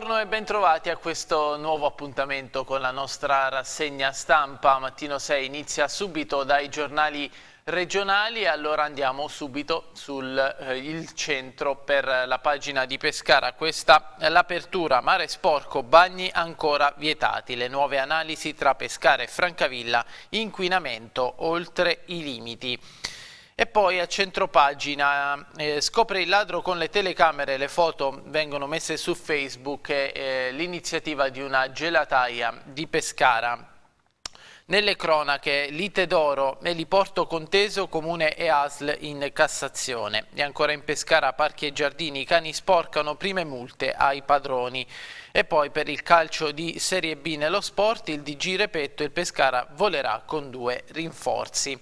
Buongiorno e bentrovati a questo nuovo appuntamento con la nostra rassegna stampa. Mattino 6 inizia subito dai giornali regionali allora andiamo subito sul eh, centro per la pagina di Pescara. Questa è l'apertura, mare sporco, bagni ancora vietati, le nuove analisi tra Pescara e Francavilla, inquinamento oltre i limiti. E poi a centro pagina eh, scopre il ladro con le telecamere, le foto vengono messe su Facebook, eh, l'iniziativa di una gelataia di Pescara. Nelle cronache, lite d'oro e Liporto Conteso, Comune e ASL in Cassazione. E ancora in Pescara, parchi e giardini, i cani sporcano prime multe ai padroni. E poi per il calcio di Serie B nello sport, il DG Repetto e il Pescara volerà con due rinforzi.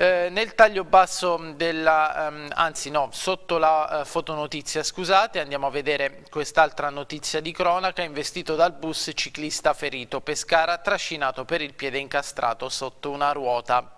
Eh, nel taglio basso della, ehm, anzi no, sotto la eh, fotonotizia, scusate, andiamo a vedere quest'altra notizia di cronaca, investito dal bus ciclista ferito, Pescara trascinato per il piede incastrato sotto una ruota.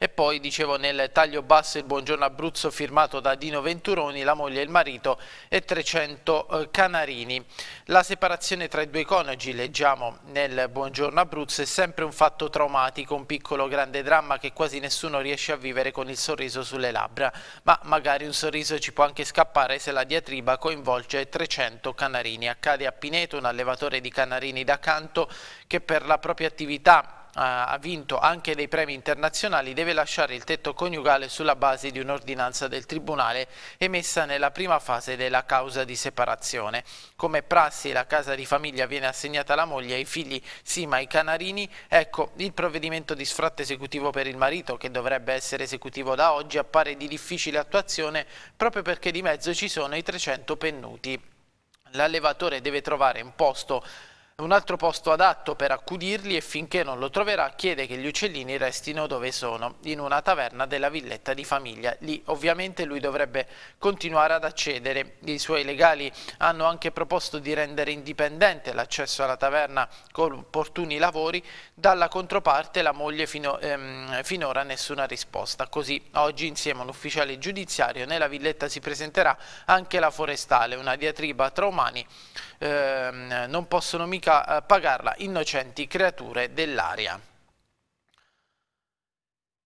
E poi, dicevo, nel taglio basso il Buongiorno Abruzzo firmato da Dino Venturoni, la moglie e il marito e 300 eh, canarini. La separazione tra i due coniugi, leggiamo nel Buongiorno Abruzzo, è sempre un fatto traumatico, un piccolo grande dramma che quasi nessuno riesce a vivere con il sorriso sulle labbra, ma magari un sorriso ci può anche scappare se la diatriba coinvolge 300 canarini. Accade a Pineto, un allevatore di canarini da canto che per la propria attività ha vinto anche dei premi internazionali, deve lasciare il tetto coniugale sulla base di un'ordinanza del Tribunale emessa nella prima fase della causa di separazione. Come prassi la casa di famiglia viene assegnata alla moglie e ai figli sì ma ai Canarini, ecco il provvedimento di sfratto esecutivo per il marito, che dovrebbe essere esecutivo da oggi, appare di difficile attuazione proprio perché di mezzo ci sono i 300 pennuti. L'allevatore deve trovare un posto un altro posto adatto per accudirli e finché non lo troverà chiede che gli uccellini restino dove sono, in una taverna della villetta di famiglia. Lì ovviamente lui dovrebbe continuare ad accedere. I suoi legali hanno anche proposto di rendere indipendente l'accesso alla taverna con opportuni lavori, dalla controparte la moglie fino, ehm, finora nessuna risposta. Così oggi insieme all'ufficiale giudiziario nella villetta si presenterà anche la forestale, una diatriba tra umani. Ehm, non possono mica ca- pagarla innocenti creature dell'aria.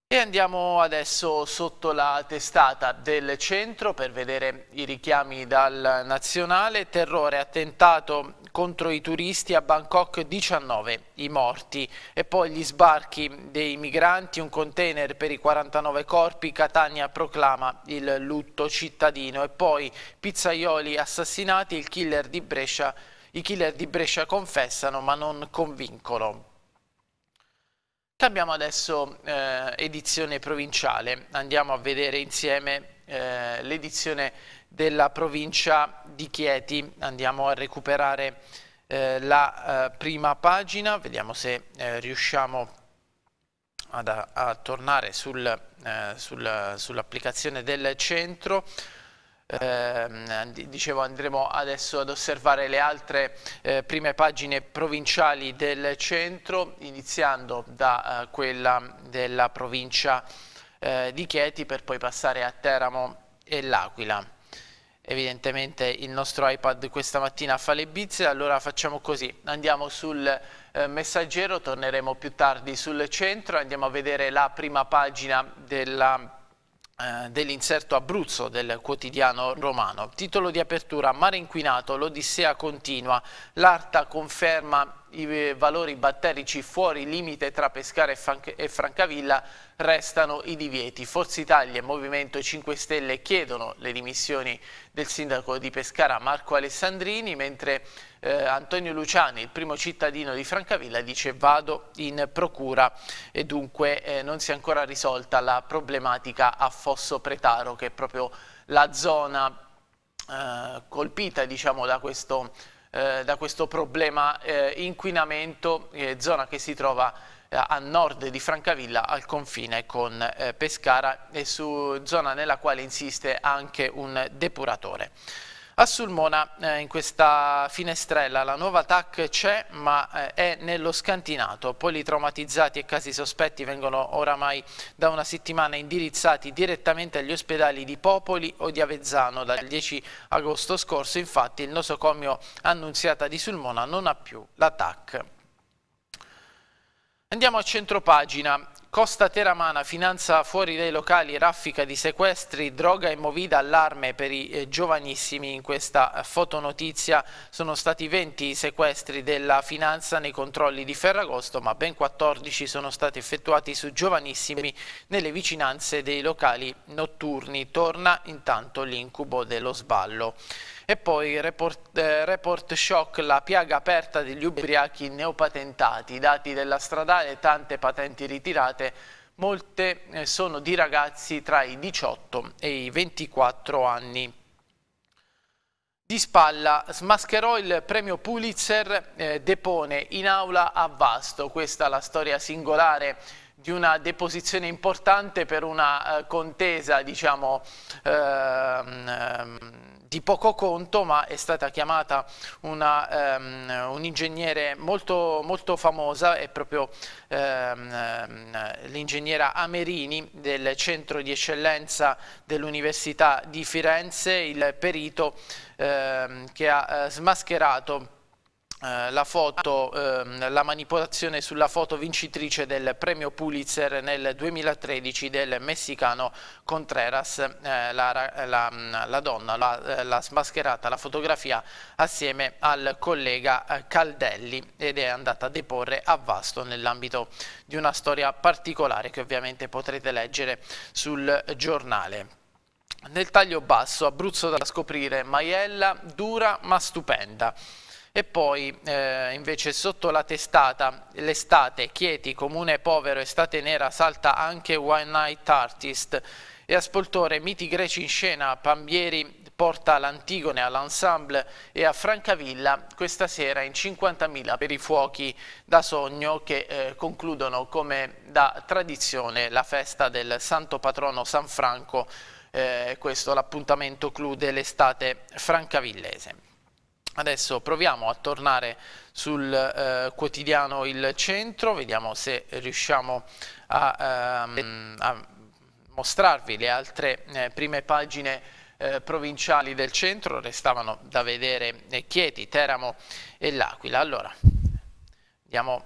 E andiamo adesso sotto la testata del centro per vedere i richiami dal nazionale. Terrore, attentato contro i turisti a Bangkok 19 i morti e poi gli sbarchi dei migranti, un container per i 49 corpi, Catania proclama il lutto cittadino e poi pizzaioli assassinati, il killer di Brescia i killer di Brescia confessano ma non convincono. Cambiamo adesso eh, edizione provinciale, andiamo a vedere insieme eh, l'edizione della provincia di Chieti, andiamo a recuperare eh, la eh, prima pagina, vediamo se eh, riusciamo ad, a, a tornare sul, eh, sul, sull'applicazione del centro ehm, dicevo andremo adesso ad osservare le altre eh, prime pagine provinciali del centro, iniziando da eh, quella della provincia eh, di Chieti per poi passare a Teramo e L'Aquila. Evidentemente il nostro iPad questa mattina fa le bizze, allora facciamo così, andiamo sul eh, messaggero, torneremo più tardi sul centro, andiamo a vedere la prima pagina della provincia eh, dell'inserto Abruzzo del quotidiano romano. Titolo di apertura Mare inquinato, l'Odissea continua, l'Arta conferma i valori batterici fuori limite tra Pescara e, Franc e Francavilla restano i divieti. Forza Italia e Movimento 5 Stelle chiedono le dimissioni del sindaco di Pescara Marco Alessandrini, mentre eh, Antonio Luciani, il primo cittadino di Francavilla, dice vado in procura e dunque eh, non si è ancora risolta la problematica a Fosso Pretaro, che è proprio la zona eh, colpita diciamo, da questo eh, da questo problema eh, inquinamento, eh, zona che si trova a nord di Francavilla al confine con eh, Pescara e su zona nella quale insiste anche un depuratore. A Sulmona eh, in questa finestrella la nuova TAC c'è ma eh, è nello scantinato, politraumatizzati e casi sospetti vengono oramai da una settimana indirizzati direttamente agli ospedali di Popoli o di Avezzano. Dal 10 agosto scorso infatti il nosocomio annunziata di Sulmona non ha più la TAC. Andiamo a centropagina. Costa Teramana finanza fuori dai locali raffica di sequestri, droga e movida allarme per i eh, giovanissimi. In questa eh, fotonotizia sono stati 20 i sequestri della finanza nei controlli di Ferragosto, ma ben 14 sono stati effettuati su giovanissimi nelle vicinanze dei locali notturni. Torna intanto l'incubo dello sballo. E poi report, eh, report shock, la piaga aperta degli ubriachi neopatentati, dati della stradale, tante patenti ritirate, molte eh, sono di ragazzi tra i 18 e i 24 anni. Di spalla smascherò il premio Pulitzer, eh, depone in aula a Vasto, questa è la storia singolare di una deposizione importante per una eh, contesa, diciamo, ehm, ehm di poco conto, ma è stata chiamata una, um, un molto, molto, famosa, è proprio um, l'ingegnera Amerini del centro di eccellenza dell'Università di Firenze, il perito um, che ha uh, smascherato eh, la, foto, ehm, la manipolazione sulla foto vincitrice del premio Pulitzer nel 2013 del messicano Contreras, eh, la, eh, la, mm, la donna l'ha smascherata la fotografia assieme al collega Caldelli ed è andata a deporre a Vasto nell'ambito di una storia particolare che ovviamente potrete leggere sul giornale. Nel taglio basso, Abruzzo da scoprire, Maiella dura ma stupenda. E poi eh, invece sotto la testata l'estate, Chieti, comune povero, estate nera, salta anche One Night Artist e a spoltore miti greci in scena, Pambieri porta l'Antigone all'Ensemble e a Francavilla questa sera in 50.000 per i fuochi da sogno che eh, concludono come da tradizione la festa del santo patrono San Franco, eh, questo l'appuntamento clou dell'estate francavillese. Adesso proviamo a tornare sul eh, quotidiano Il Centro, vediamo se riusciamo a, ehm, a mostrarvi le altre eh, prime pagine eh, provinciali del centro, restavano da vedere eh, Chieti, Teramo e L'Aquila. Allora, vediamo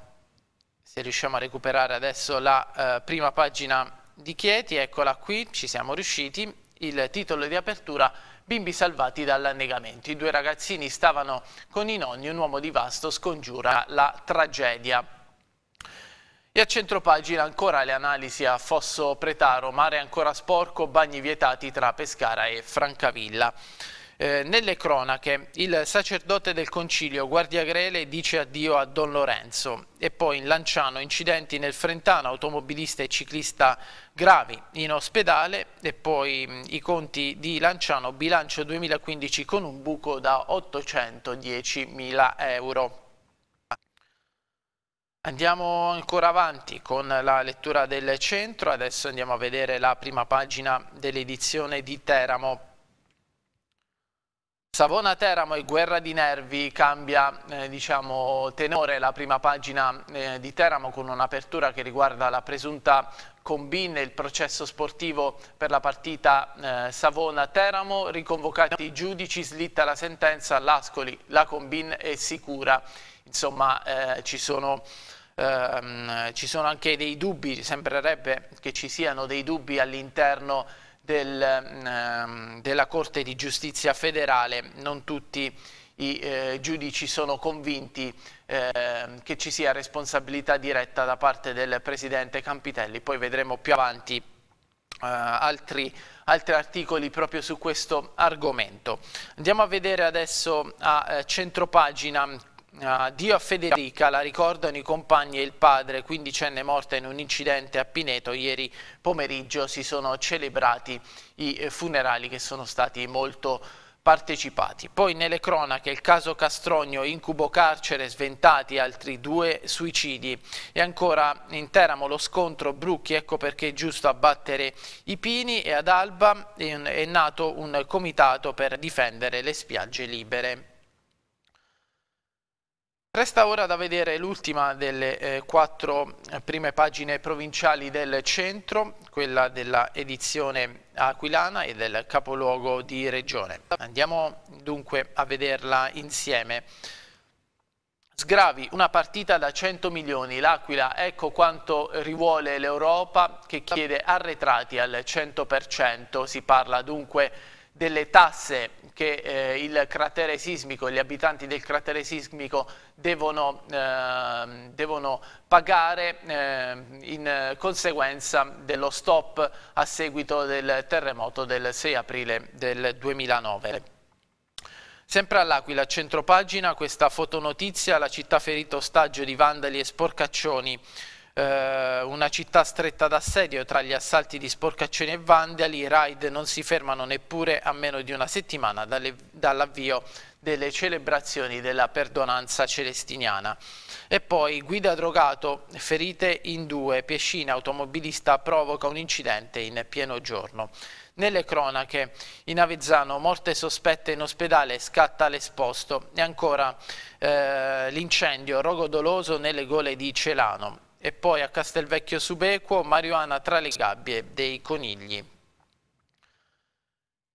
se riusciamo a recuperare adesso la eh, prima pagina di Chieti, eccola qui, ci siamo riusciti, il titolo di apertura è bimbi salvati dall'annegamento. I due ragazzini stavano con i nonni, un uomo di vasto scongiura la tragedia. E a centropagina ancora le analisi a Fosso Pretaro, mare ancora sporco, bagni vietati tra Pescara e Francavilla. Eh, nelle cronache il sacerdote del concilio Guardia Grele dice addio a Don Lorenzo e poi in Lanciano incidenti nel Frentano, automobilista e ciclista gravi in ospedale e poi mm, i conti di Lanciano, bilancio 2015 con un buco da 810 mila euro. Andiamo ancora avanti con la lettura del centro, adesso andiamo a vedere la prima pagina dell'edizione di Teramo. Savona-Teramo e guerra di nervi cambia eh, diciamo, tenore la prima pagina eh, di Teramo con un'apertura che riguarda la presunta combine il processo sportivo per la partita eh, Savona-Teramo, riconvocati i giudici, slitta la sentenza, l'Ascoli, la combine è sicura. Insomma eh, ci sono... Ehm, ci sono anche dei dubbi, sembrerebbe che ci siano dei dubbi all'interno del, ehm, della Corte di Giustizia federale non tutti i eh, giudici sono convinti eh, che ci sia responsabilità diretta da parte del Presidente Campitelli, poi vedremo più avanti Uh, altri, altri, articoli proprio su questo argomento. Andiamo a vedere adesso a uh, centropagina Ah, Dio a Federica la ricordano i compagni e il padre, quindicenne morta in un incidente a Pineto. Ieri pomeriggio si sono celebrati i eh, funerali che sono stati molto partecipati. Poi nelle cronache il caso Castrogno, incubo carcere, sventati altri due suicidi e ancora in Teramo lo scontro Brucchi, ecco perché è giusto abbattere i pini e ad Alba è nato un comitato per difendere le spiagge libere. Resta ora da vedere l'ultima delle eh, quattro eh, prime pagine provinciali del centro, quella della edizione aquilana e del capoluogo di regione. Andiamo dunque a vederla insieme. Sgravi, una partita da 100 milioni, l'Aquila, ecco quanto rivuole l'Europa che chiede arretrati al 100%, si parla dunque di delle tasse che eh, il cratere sismico e gli abitanti del cratere sismico devono, eh, devono pagare eh, in conseguenza dello stop a seguito del terremoto del 6 aprile del 2009. Sempre all'Aquila, centropagina, questa fotonotizia, la città ferita ostaggio di vandali e sporcaccioni eh, una città stretta d'assedio tra gli assalti di sporcaccioni e vandali, i raid non si fermano neppure a meno di una settimana dall'avvio delle celebrazioni della perdonanza celestiniana. E poi guida drogato, ferite in due, Piescina automobilista provoca un incidente in pieno giorno. Nelle cronache, in Avezzano, morte sospetta in ospedale, scatta l'esposto e ancora eh, l'incendio rogodoloso nelle gole di Celano e poi a Castelvecchio Subequo Marijuana tra le gabbie dei conigli.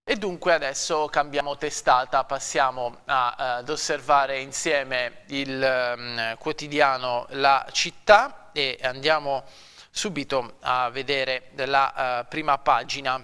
E dunque adesso cambiamo testata, passiamo a, eh, ad osservare insieme il um, quotidiano La Città e andiamo subito a vedere la uh, prima pagina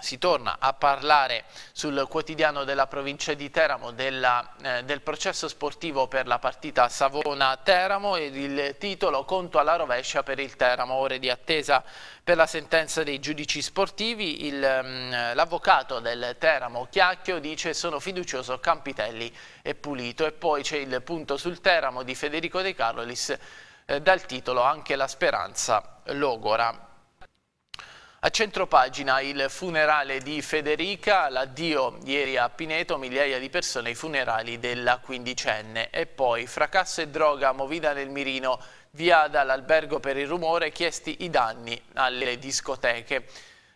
si torna a parlare sul quotidiano della provincia di Teramo della, eh, del processo sportivo per la partita Savona-Teramo ed il titolo Conto alla rovescia per il Teramo, ore di attesa per la sentenza dei giudici sportivi. Mm, l'avvocato del Teramo Chiacchio dice sono fiducioso Campitelli e Pulito e poi c'è il punto sul Teramo di Federico De Carolis eh, dal titolo Anche la speranza logora. A centropagina il funerale di Federica, l'addio ieri a Pineto, migliaia di persone ai funerali della quindicenne. E poi, fracasso e droga, movida nel mirino, via dall'albergo per il rumore, chiesti i danni alle discoteche.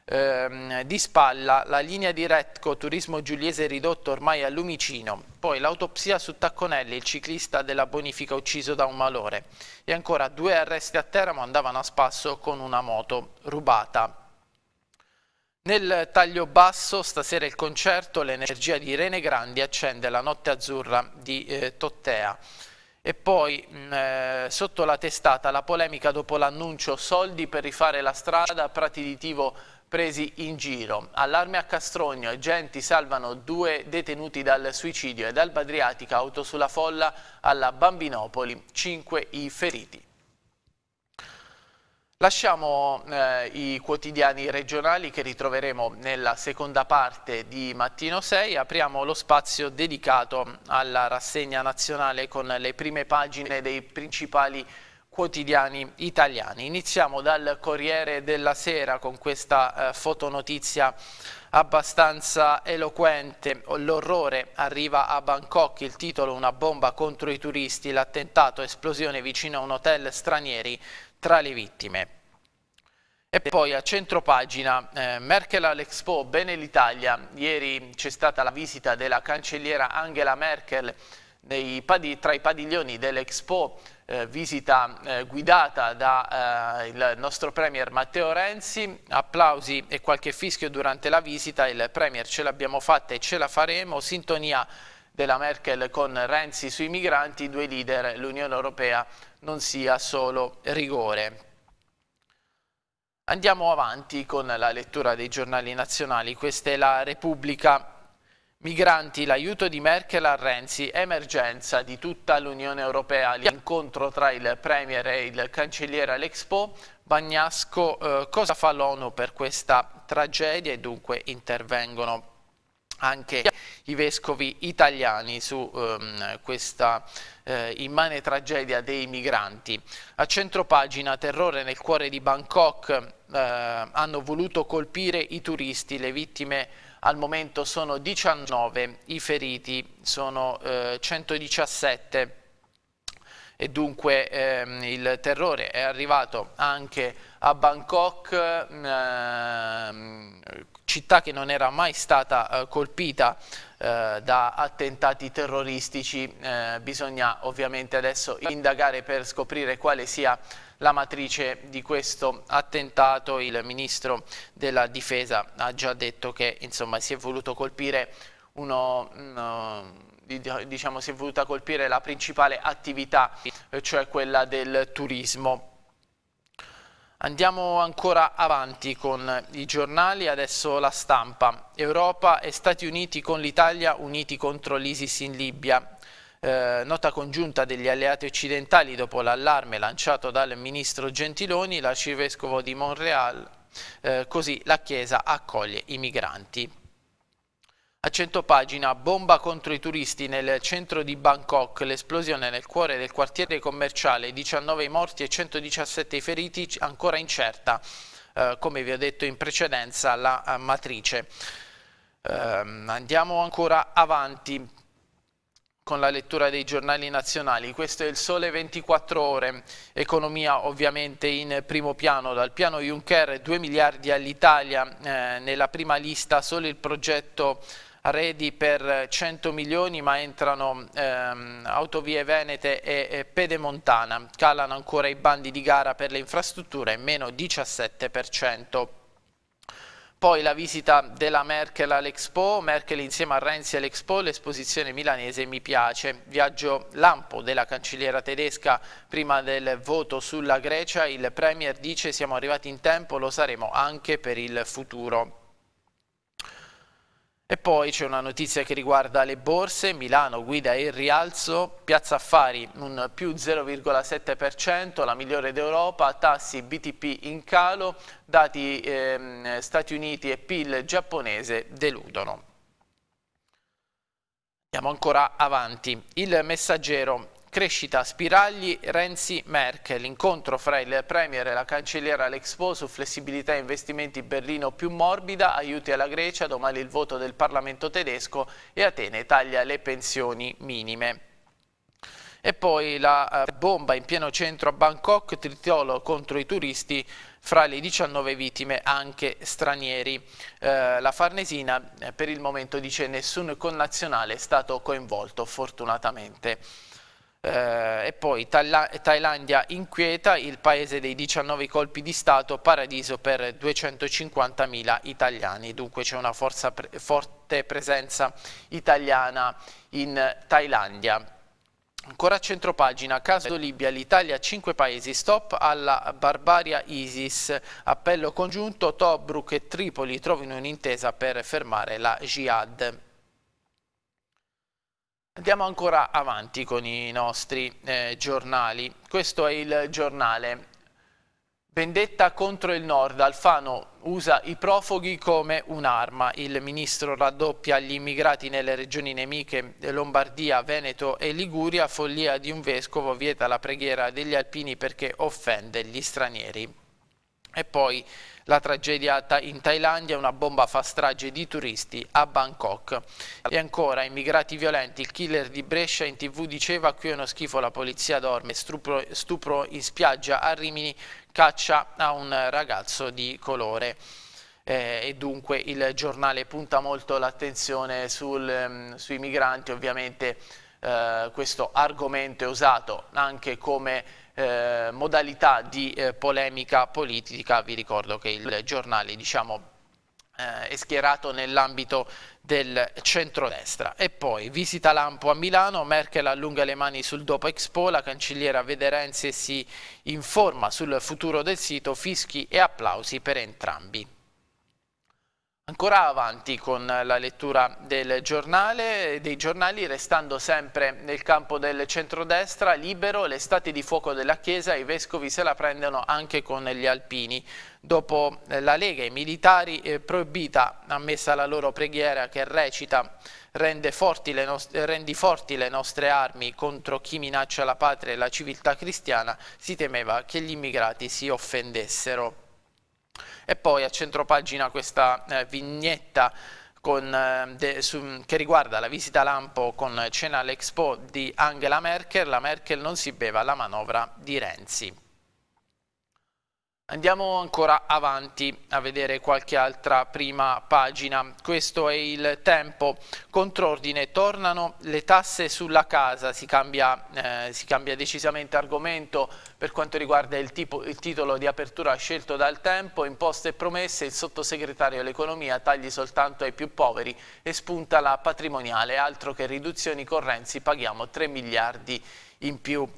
Ehm, di spalla la linea di Retco, turismo giuliese ridotto ormai a lumicino. Poi l'autopsia su Tacconelli, il ciclista della bonifica ucciso da un malore. E ancora due arresti a Teramo andavano a spasso con una moto rubata. Nel taglio basso stasera il concerto L'energia di Rene Grandi accende la notte azzurra di eh, Tottea. E poi mh, mm, eh, sotto la testata la polemica dopo l'annuncio soldi per rifare la strada, prati di tivo presi in giro. Allarme a Castrogno, agenti salvano due detenuti dal suicidio e dal Badriatica, auto sulla folla alla Bambinopoli, 5 i feriti. Lasciamo eh, i quotidiani regionali che ritroveremo nella seconda parte di Mattino 6, apriamo lo spazio dedicato alla rassegna nazionale con le prime pagine dei principali quotidiani italiani. Iniziamo dal Corriere della Sera con questa eh, fotonotizia abbastanza eloquente. L'orrore arriva a Bangkok, il titolo Una bomba contro i turisti, l'attentato, esplosione vicino a un hotel stranieri tra le vittime. E poi a centro pagina, eh, Merkel all'Expo, bene l'Italia. Ieri c'è stata la visita della cancelliera Angela Merkel tra i padiglioni dell'Expo, eh, visita eh, guidata dal eh, nostro Premier Matteo Renzi, applausi e qualche fischio durante la visita, il Premier ce l'abbiamo fatta e ce la faremo, sintonia della Merkel con Renzi sui migranti, due leader, l'Unione Europea non sia solo rigore. Andiamo avanti con la lettura dei giornali nazionali. Questa è la Repubblica. Migranti, l'aiuto di Merkel a Renzi, emergenza di tutta l'Unione Europea, l'incontro tra il Premier e il Cancelliere all'Expo, Bagnasco, eh, cosa fa l'ONU per questa tragedia e dunque intervengono anche i vescovi italiani su ehm, questa eh, immane tragedia dei migranti. A centro pagina, terrore nel cuore di Bangkok, eh, hanno voluto colpire i turisti, le vittime al momento sono 19, i feriti sono eh, 117 e dunque ehm, il terrore è arrivato anche a Bangkok ehm, città che non era mai stata eh, colpita eh, da attentati terroristici, eh, bisogna ovviamente adesso indagare per scoprire quale sia la matrice di questo attentato. Il ministro della difesa ha già detto che insomma, si è voluto colpire uno, uno mm, diciamo, si è voluta colpire la principale attività, cioè quella del turismo. Andiamo ancora avanti con i giornali, adesso la stampa. Europa e Stati Uniti con l'Italia uniti contro l'ISIS in Libia. Eh, nota congiunta degli alleati occidentali dopo l'allarme lanciato dal ministro Gentiloni, l'arcivescovo di Montreal, eh, così la Chiesa accoglie i migranti. A 100 pagina, bomba contro i turisti nel centro di Bangkok, l'esplosione nel cuore del quartiere commerciale, 19 morti e 117 feriti ancora incerta, eh, come vi ho detto in precedenza, la eh, matrice. Eh, andiamo ancora avanti con la lettura dei giornali nazionali. Questo è il sole 24 ore, economia ovviamente in primo piano, dal piano Juncker 2 miliardi all'Italia, eh, nella prima lista solo il progetto arredi per 100 milioni ma entrano ehm, autovie venete e, e pedemontana, calano ancora i bandi di gara per le infrastrutture, meno 17%. Poi la visita della Merkel all'Expo, Merkel insieme a Renzi all'Expo, l'esposizione milanese mi piace. Viaggio lampo della cancelliera tedesca prima del voto sulla Grecia, il Premier dice siamo arrivati in tempo, lo saremo anche per il futuro. E poi c'è una notizia che riguarda le borse, Milano guida il rialzo, Piazza Affari un più 0,7%, la migliore d'Europa, tassi BTP in calo, dati ehm, Stati Uniti e PIL giapponese deludono. Andiamo ancora avanti. Il messaggero Crescita, Spiragli, Renzi, Merkel, incontro fra il Premier e la cancelliera L'Expo su flessibilità e investimenti Berlino più morbida, aiuti alla Grecia, domani il voto del Parlamento tedesco e Atene taglia le pensioni minime. E poi la eh, bomba in pieno centro a Bangkok, Tritiolo contro i turisti, fra le 19 vittime anche stranieri. Eh, la Farnesina eh, per il momento dice nessun connazionale è stato coinvolto fortunatamente. Eh, e poi Thailandia inquieta, il paese dei 19 colpi di Stato, paradiso per 250.000 italiani. Dunque c'è una pre forte presenza italiana in Thailandia. Ancora a centropagina, caso Libia, l'Italia, 5 paesi, stop alla barbaria ISIS, appello congiunto, Tobruk e Tripoli trovino un'intesa per fermare la jihad. Andiamo ancora avanti con i nostri eh, giornali. Questo è il giornale. Vendetta contro il Nord. Alfano usa i profughi come un'arma. Il ministro raddoppia gli immigrati nelle regioni nemiche Lombardia, Veneto e Liguria. Follia di un vescovo vieta la preghiera degli alpini perché offende gli stranieri. E poi la tragedia in Thailandia è una bomba fa strage di turisti a Bangkok. E ancora, immigrati violenti, il killer di Brescia in tv diceva qui è uno schifo, la polizia dorme, stupro, stupro in spiaggia a Rimini, caccia a un ragazzo di colore. Eh, e dunque il giornale punta molto l'attenzione um, sui migranti, ovviamente eh, questo argomento è usato anche come eh, modalità di eh, polemica politica, vi ricordo che il giornale diciamo, eh, è schierato nell'ambito del centrodestra. E poi visita Lampo a Milano, Merkel allunga le mani sul dopo Expo, la cancelliera vede Renzi si informa sul futuro del sito, fischi e applausi per entrambi. Ancora avanti con la lettura giornale, dei giornali, restando sempre nel campo del centrodestra, libero, le stati di fuoco della Chiesa, i vescovi se la prendono anche con gli alpini. Dopo eh, la Lega, i militari eh, proibita, ammessa la loro preghiera che recita forti rendi forti le nostre armi contro chi minaccia la patria e la civiltà cristiana, si temeva che gli immigrati si offendessero e poi a centro pagina questa eh, vignetta con, ehm, de, su, che riguarda la visita Lampo con cena all'Expo di Angela Merkel, la Merkel non si beva la manovra di Renzi. Andiamo ancora avanti a vedere qualche altra prima pagina. Questo è il tempo. Contrordine, tornano le tasse sulla casa, si cambia, eh, si cambia decisamente argomento per quanto riguarda il, tipo, il, titolo di apertura scelto dal tempo, imposte e promesse, il sottosegretario all'economia tagli soltanto ai più poveri e spunta la patrimoniale, altro che riduzioni correnzi, paghiamo 3 miliardi in più.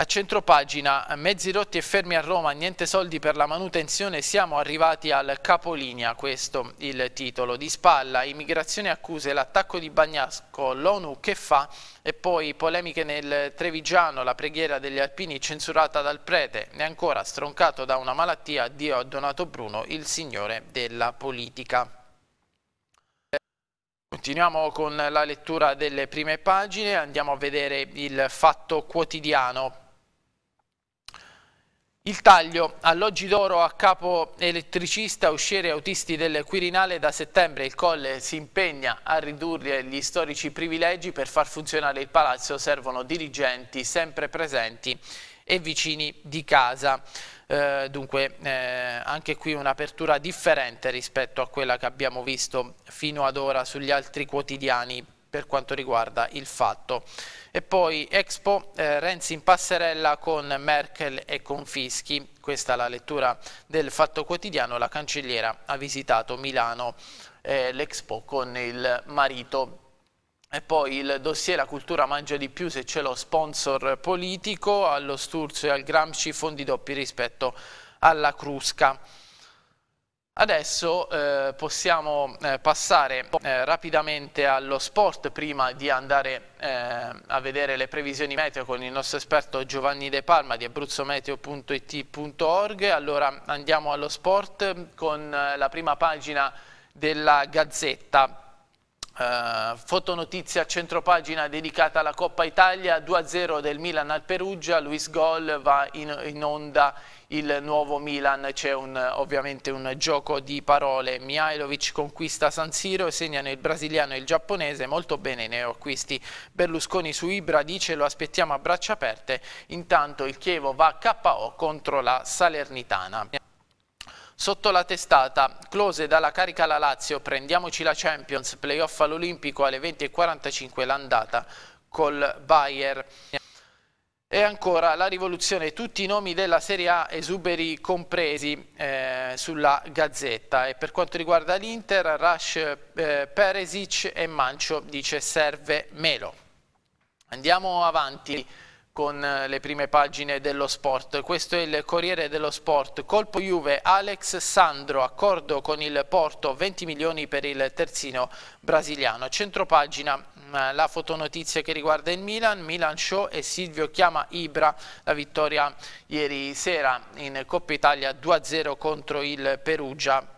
A centropagina, mezzi rotti e fermi a Roma, niente soldi per la manutenzione, siamo arrivati al capolinea, questo il titolo. Di spalla, immigrazione accuse, l'attacco di Bagnasco, l'ONU che fa? E poi polemiche nel Trevigiano, la preghiera degli alpini censurata dal prete e ancora stroncato da una malattia, Dio ha donato Bruno, il signore della politica. Continuiamo con la lettura delle prime pagine, andiamo a vedere il fatto quotidiano il taglio alloggi d'oro a capo elettricista, usciere autisti del Quirinale da settembre. Il Colle si impegna a ridurre gli storici privilegi. Per far funzionare il palazzo servono dirigenti sempre presenti e vicini di casa. Eh, dunque eh, anche qui un'apertura differente rispetto a quella che abbiamo visto fino ad ora sugli altri quotidiani per quanto riguarda il fatto. E poi Expo, eh, Renzi in passerella con Merkel e con Fischi, questa è la lettura del Fatto Quotidiano, la cancelliera ha visitato Milano, eh, l'Expo con il marito. E poi il dossier La cultura mangia di più se c'è lo sponsor politico, allo Sturzo e al Gramsci fondi doppi rispetto alla Crusca. Adesso eh, possiamo eh, passare eh, rapidamente allo sport prima di andare eh, a vedere le previsioni meteo con il nostro esperto Giovanni De Palma di abruzzometeo.it.org. Allora andiamo allo sport con eh, la prima pagina della Gazzetta. Uh, fotonotizia centropagina dedicata alla Coppa Italia 2-0 del Milan al Perugia, Luis Gol va in, in onda il nuovo Milan, c'è ovviamente un gioco di parole, Mihailovic conquista San Siro, segnano il brasiliano e il giapponese, molto bene i neoacquisti, Berlusconi su Ibra dice lo aspettiamo a braccia aperte, intanto il Chievo va a KO contro la Salernitana. Sotto la testata, close dalla carica alla Lazio, prendiamoci la Champions, playoff all'Olimpico alle 20.45 l'andata col Bayer. E ancora la rivoluzione, tutti i nomi della Serie A esuberi compresi eh, sulla Gazzetta. E per quanto riguarda l'Inter, Rush, eh, Peresic e Mancio dice serve Melo. Andiamo avanti con eh, le prime pagine dello sport. Questo è il Corriere dello Sport. Colpo Juve, Alex Sandro, accordo con il Porto, 20 milioni per il terzino brasiliano. Centropagina eh, la fotonotizia che riguarda il Milan, Milan Show e Silvio chiama Ibra la vittoria ieri sera in Coppa Italia 2-0 contro il Perugia.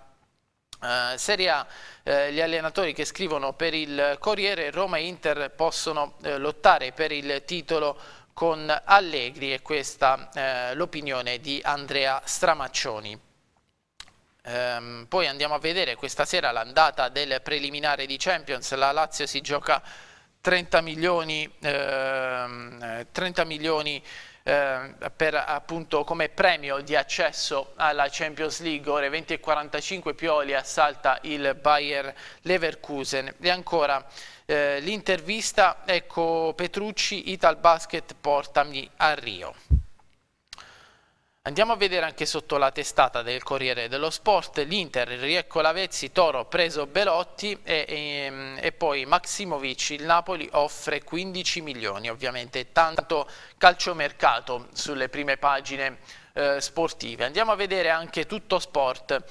Uh, Serie A, uh, gli allenatori che scrivono per il Corriere, Roma e Inter possono uh, lottare per il titolo con Allegri e questa l'opinione di Andrea Stramaccioni. Ehm, poi andiamo a vedere questa sera l'andata del preliminare di Champions, la Lazio si gioca 30 milioni, ehm, 30 milioni eh, per, appunto, come premio di accesso alla Champions League, ore 20.45 Pioli assalta il Bayer Leverkusen e ancora eh, l'intervista, ecco Petrucci, Ital Basket portami a Rio. Andiamo a vedere anche sotto la testata del Corriere dello Sport, l'Inter, Riecco Lavezzi, Toro preso Belotti e, e, ehm, e, poi Maximovic, il Napoli offre 15 milioni, ovviamente tanto calciomercato sulle prime pagine eh, sportive. Andiamo a vedere anche tutto sport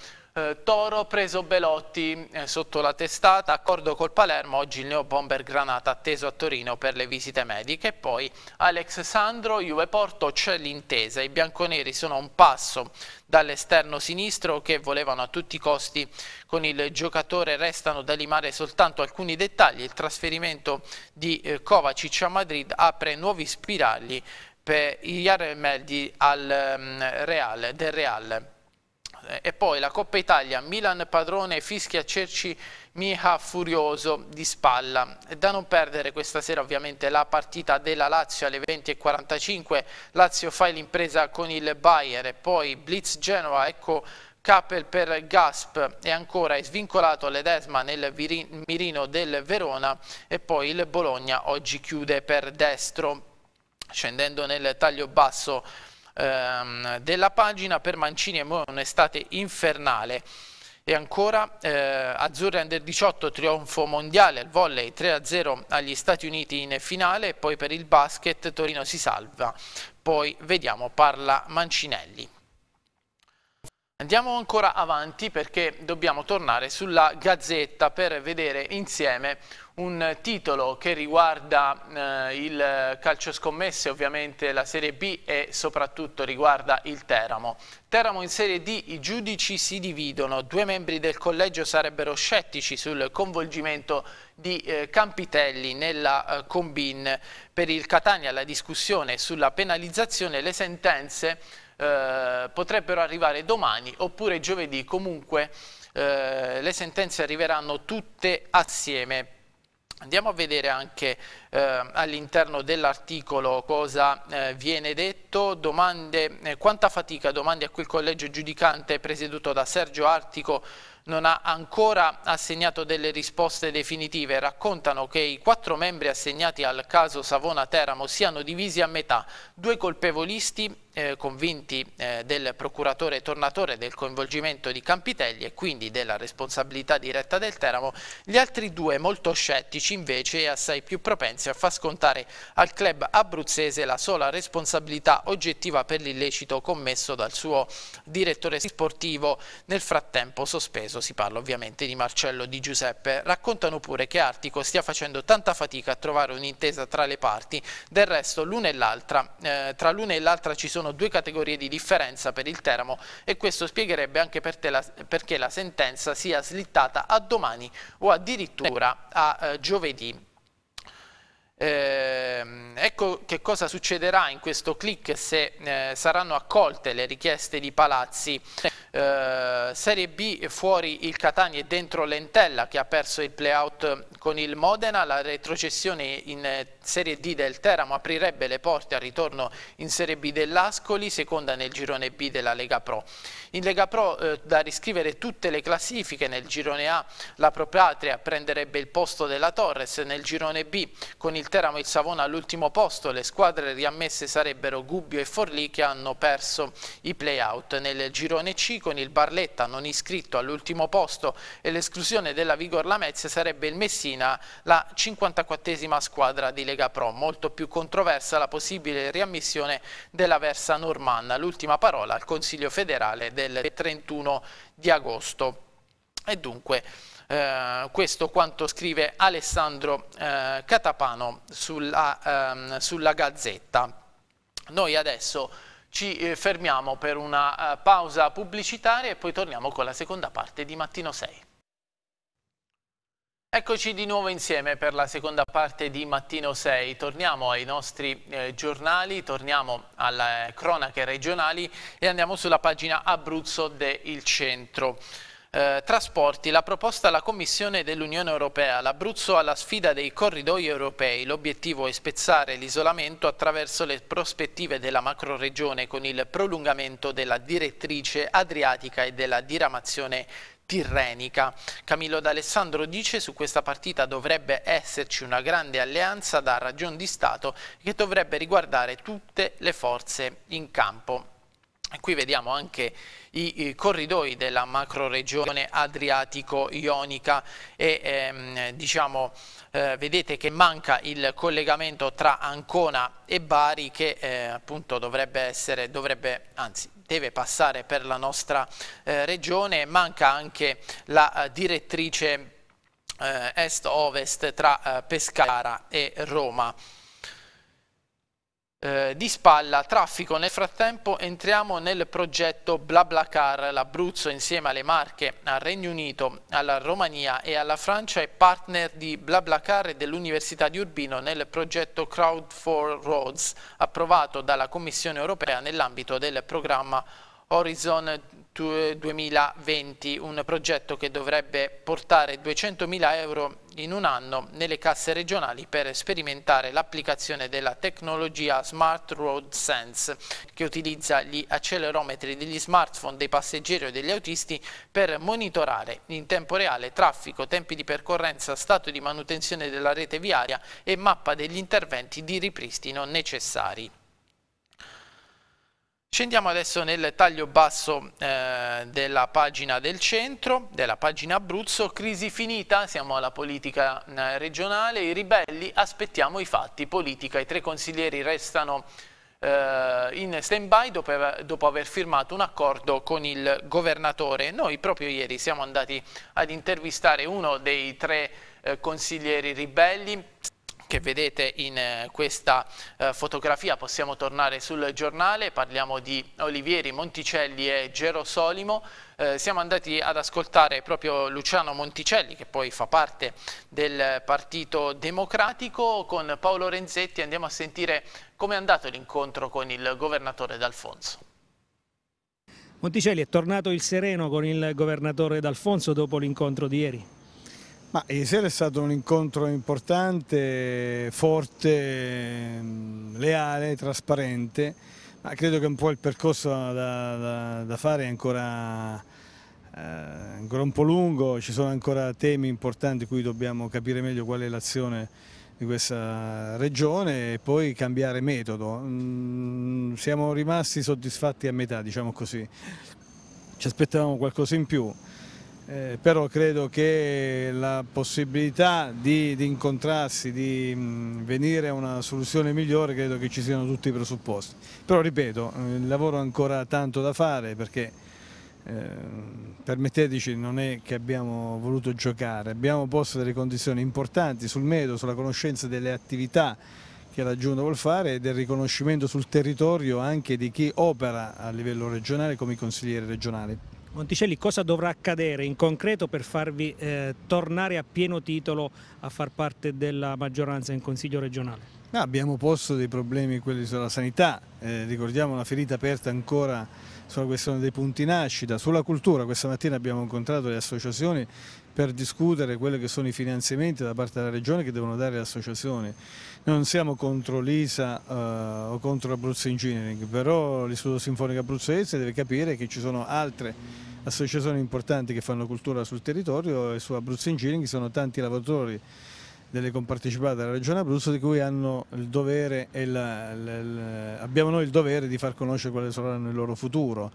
eh, Toro preso Belotti eh, sotto la testata, accordo col Palermo, oggi il neo bomber Granata atteso a Torino per le visite mediche. Poi Alex Sandro, Juve Porto, c'è l'intesa, i bianconeri sono a un passo dall'esterno sinistro che volevano a tutti i costi con il giocatore restano da limare soltanto alcuni dettagli il trasferimento di eh, Kovacic a Madrid apre nuovi spiragli per gli armeldi al, um, Real, del Real eh, e poi la Coppa Italia, Milan padrone, fischia Cerci, Miha furioso di spalla. Da non perdere questa sera ovviamente la partita della Lazio alle 20.45, Lazio fa l'impresa con il Bayer e poi Blitz Genova, ecco Capel per Gasp e ancora è svincolato Ledesma nel mirino del Verona e poi il Bologna oggi chiude per destro scendendo nel taglio basso ehm, della pagina per Mancini è un'estate infernale. E ancora eh, Azzurri Under 18 trionfo mondiale al volley 3-0 agli Stati Uniti in finale poi per il basket Torino si salva. Poi vediamo parla Mancinelli. Andiamo ancora avanti perché dobbiamo tornare sulla Gazzetta per vedere insieme un titolo che riguarda eh, il calcio scommesse, ovviamente la Serie B e soprattutto riguarda il Teramo. Teramo in Serie D i giudici si dividono, due membri del collegio sarebbero scettici sul coinvolgimento di eh, Campitelli nella eh, Combin. Per il Catania la discussione sulla penalizzazione e le sentenze eh, potrebbero arrivare domani oppure giovedì, comunque eh, le sentenze arriveranno tutte assieme. Andiamo a vedere anche eh, all'interno dell'articolo cosa eh, viene detto, domande, eh, quanta fatica domande a quel collegio giudicante presieduto da Sergio Artico non ha ancora assegnato delle risposte definitive. Raccontano che i quattro membri assegnati al caso Savona-Teramo siano divisi a metà, due colpevolisti eh, convinti eh, del procuratore Tornatore del coinvolgimento di Campitelli e quindi della responsabilità diretta del Teramo, gli altri due molto scettici invece e assai più propensi a far scontare al club abruzzese la sola responsabilità oggettiva per l'illecito commesso dal suo direttore sportivo nel frattempo sospeso caso si parla ovviamente di Marcello Di Giuseppe, raccontano pure che Artico stia facendo tanta fatica a trovare un'intesa tra le parti, del resto l'una e l'altra, eh, tra l'una e l'altra ci sono due categorie di differenza per il Teramo e questo spiegherebbe anche per la, perché la sentenza sia slittata a domani o addirittura a eh, giovedì. Eh, ecco che cosa succederà in questo click se eh, saranno accolte le richieste di Palazzi eh, Serie B fuori il Catania e dentro l'Entella che ha perso il playout con il Modena, la retrocessione in eh, Serie D del Teramo aprirebbe le porte al ritorno in Serie B dell'Ascoli, seconda nel girone B della Lega Pro. In Lega Pro eh, da riscrivere tutte le classifiche, nel girone A la Propatria prenderebbe il posto della Torres, nel girone B con il Teramo e il Savona all'ultimo posto, le squadre riammesse sarebbero Gubbio e Forlì che hanno perso i playout. Nel girone C con il Barletta non iscritto all'ultimo posto e l'esclusione della Vigor Lamezia sarebbe il Messina la 54esima squadra di Lega Pro, molto più controversa la possibile riammissione della Versa Normanna, l'ultima parola al Consiglio federale del 31 di agosto. E dunque eh, questo quanto scrive Alessandro eh, Catapano sulla, ehm, sulla Gazzetta. Noi adesso ci eh, fermiamo per una eh, pausa pubblicitaria e poi torniamo con la seconda parte di Mattino 6. Eccoci di nuovo insieme per la seconda parte di Mattino 6. Torniamo ai nostri eh, giornali, torniamo alle cronache regionali e andiamo sulla pagina Abruzzo del Centro eh, trasporti la proposta alla Commissione dell'Unione Europea, l'Abruzzo alla sfida dei corridoi europei. L'obiettivo è spezzare l'isolamento attraverso le prospettive della macroregione con il prolungamento della direttrice adriatica e della diramazione tirrenica. Camillo D'Alessandro dice su questa partita dovrebbe esserci una grande alleanza da ragion di Stato che dovrebbe riguardare tutte le forze in campo. Qui vediamo anche i, i corridoi della macroregione adriatico-ionica e ehm, diciamo, eh, vedete che manca il collegamento tra Ancona e Bari che eh, appunto dovrebbe essere, dovrebbe, anzi deve passare per la nostra eh, regione, manca anche la eh, direttrice eh, est-ovest tra eh, Pescara e Roma eh, di spalla traffico. Nel frattempo entriamo nel progetto BlaBlaCar, l'Abruzzo insieme alle Marche, al Regno Unito, alla Romania e alla Francia è partner di BlaBlaCar e dell'Università di Urbino nel progetto Crowd for Roads approvato dalla Commissione europea nell'ambito del programma Horizon 2020, un progetto che dovrebbe portare 200.000 euro in un anno nelle casse regionali per sperimentare l'applicazione della tecnologia Smart Road Sense che utilizza gli accelerometri degli smartphone dei passeggeri o degli autisti per monitorare in tempo reale traffico, tempi di percorrenza, stato di manutenzione della rete viaria e mappa degli interventi di ripristino necessari. Scendiamo adesso nel taglio basso eh, della pagina del centro, della pagina Abruzzo, crisi finita, siamo alla politica eh, regionale, i ribelli, aspettiamo i fatti, politica, i tre consiglieri restano eh, in stand-by dopo, dopo, aver firmato un accordo con il governatore. Noi proprio ieri siamo andati ad intervistare uno dei tre eh, consiglieri ribelli, che vedete in eh, questa eh, fotografia, possiamo tornare sul giornale, parliamo di Olivieri, Monticelli e Gerosolimo, eh, siamo andati ad ascoltare proprio Luciano Monticelli che poi fa parte del Partito Democratico con Paolo Renzetti, andiamo a sentire come è andato l'incontro con il governatore D'Alfonso. Monticelli è tornato il sereno con il governatore D'Alfonso dopo l'incontro di ieri. Ma ieri sera è stato un incontro importante, forte, mm, leale, trasparente, ma credo che un po' il percorso da, da, da fare è ancora, eh, ancora, un po' lungo, ci sono ancora temi importanti cui dobbiamo capire meglio qual è l'azione di questa regione e poi cambiare metodo. Mm, siamo rimasti soddisfatti a metà, diciamo così. Ci aspettavamo qualcosa in più eh, però credo che la possibilità di, di incontrarsi, di mh, mm, venire a una soluzione migliore, credo che ci siano tutti i presupposti. Però ripeto, eh, il lavoro ha ancora tanto da fare perché eh, permetteteci non è che abbiamo voluto giocare, abbiamo posto delle condizioni importanti sul metodo, sulla conoscenza delle attività che la Giunta vuole fare e del riconoscimento sul territorio anche di chi opera a livello regionale come i consiglieri regionali. Monticelli, cosa dovrà accadere in concreto per farvi eh, tornare a pieno titolo a far parte della maggioranza in Consiglio regionale? No, abbiamo posto dei problemi quelli sulla sanità, eh, ricordiamo una ferita aperta ancora sulla questione dei punti nascita, sulla cultura, questa mattina abbiamo incontrato le associazioni per discutere quelli che sono i finanziamenti da parte della Regione che devono dare le associazioni. non siamo contro l'ISA eh, o contro Abruzzo Engineering, però l'Istituto Sinfonico Abruzzese deve capire che ci sono altre associazioni importanti che fanno cultura sul territorio e su Abruzzo Engineering sono tanti lavoratori delle compartecipate della Regione Abruzzo di cui dovere, la, la, la, abbiamo noi il dovere di far conoscere quale sarà il loro futuro.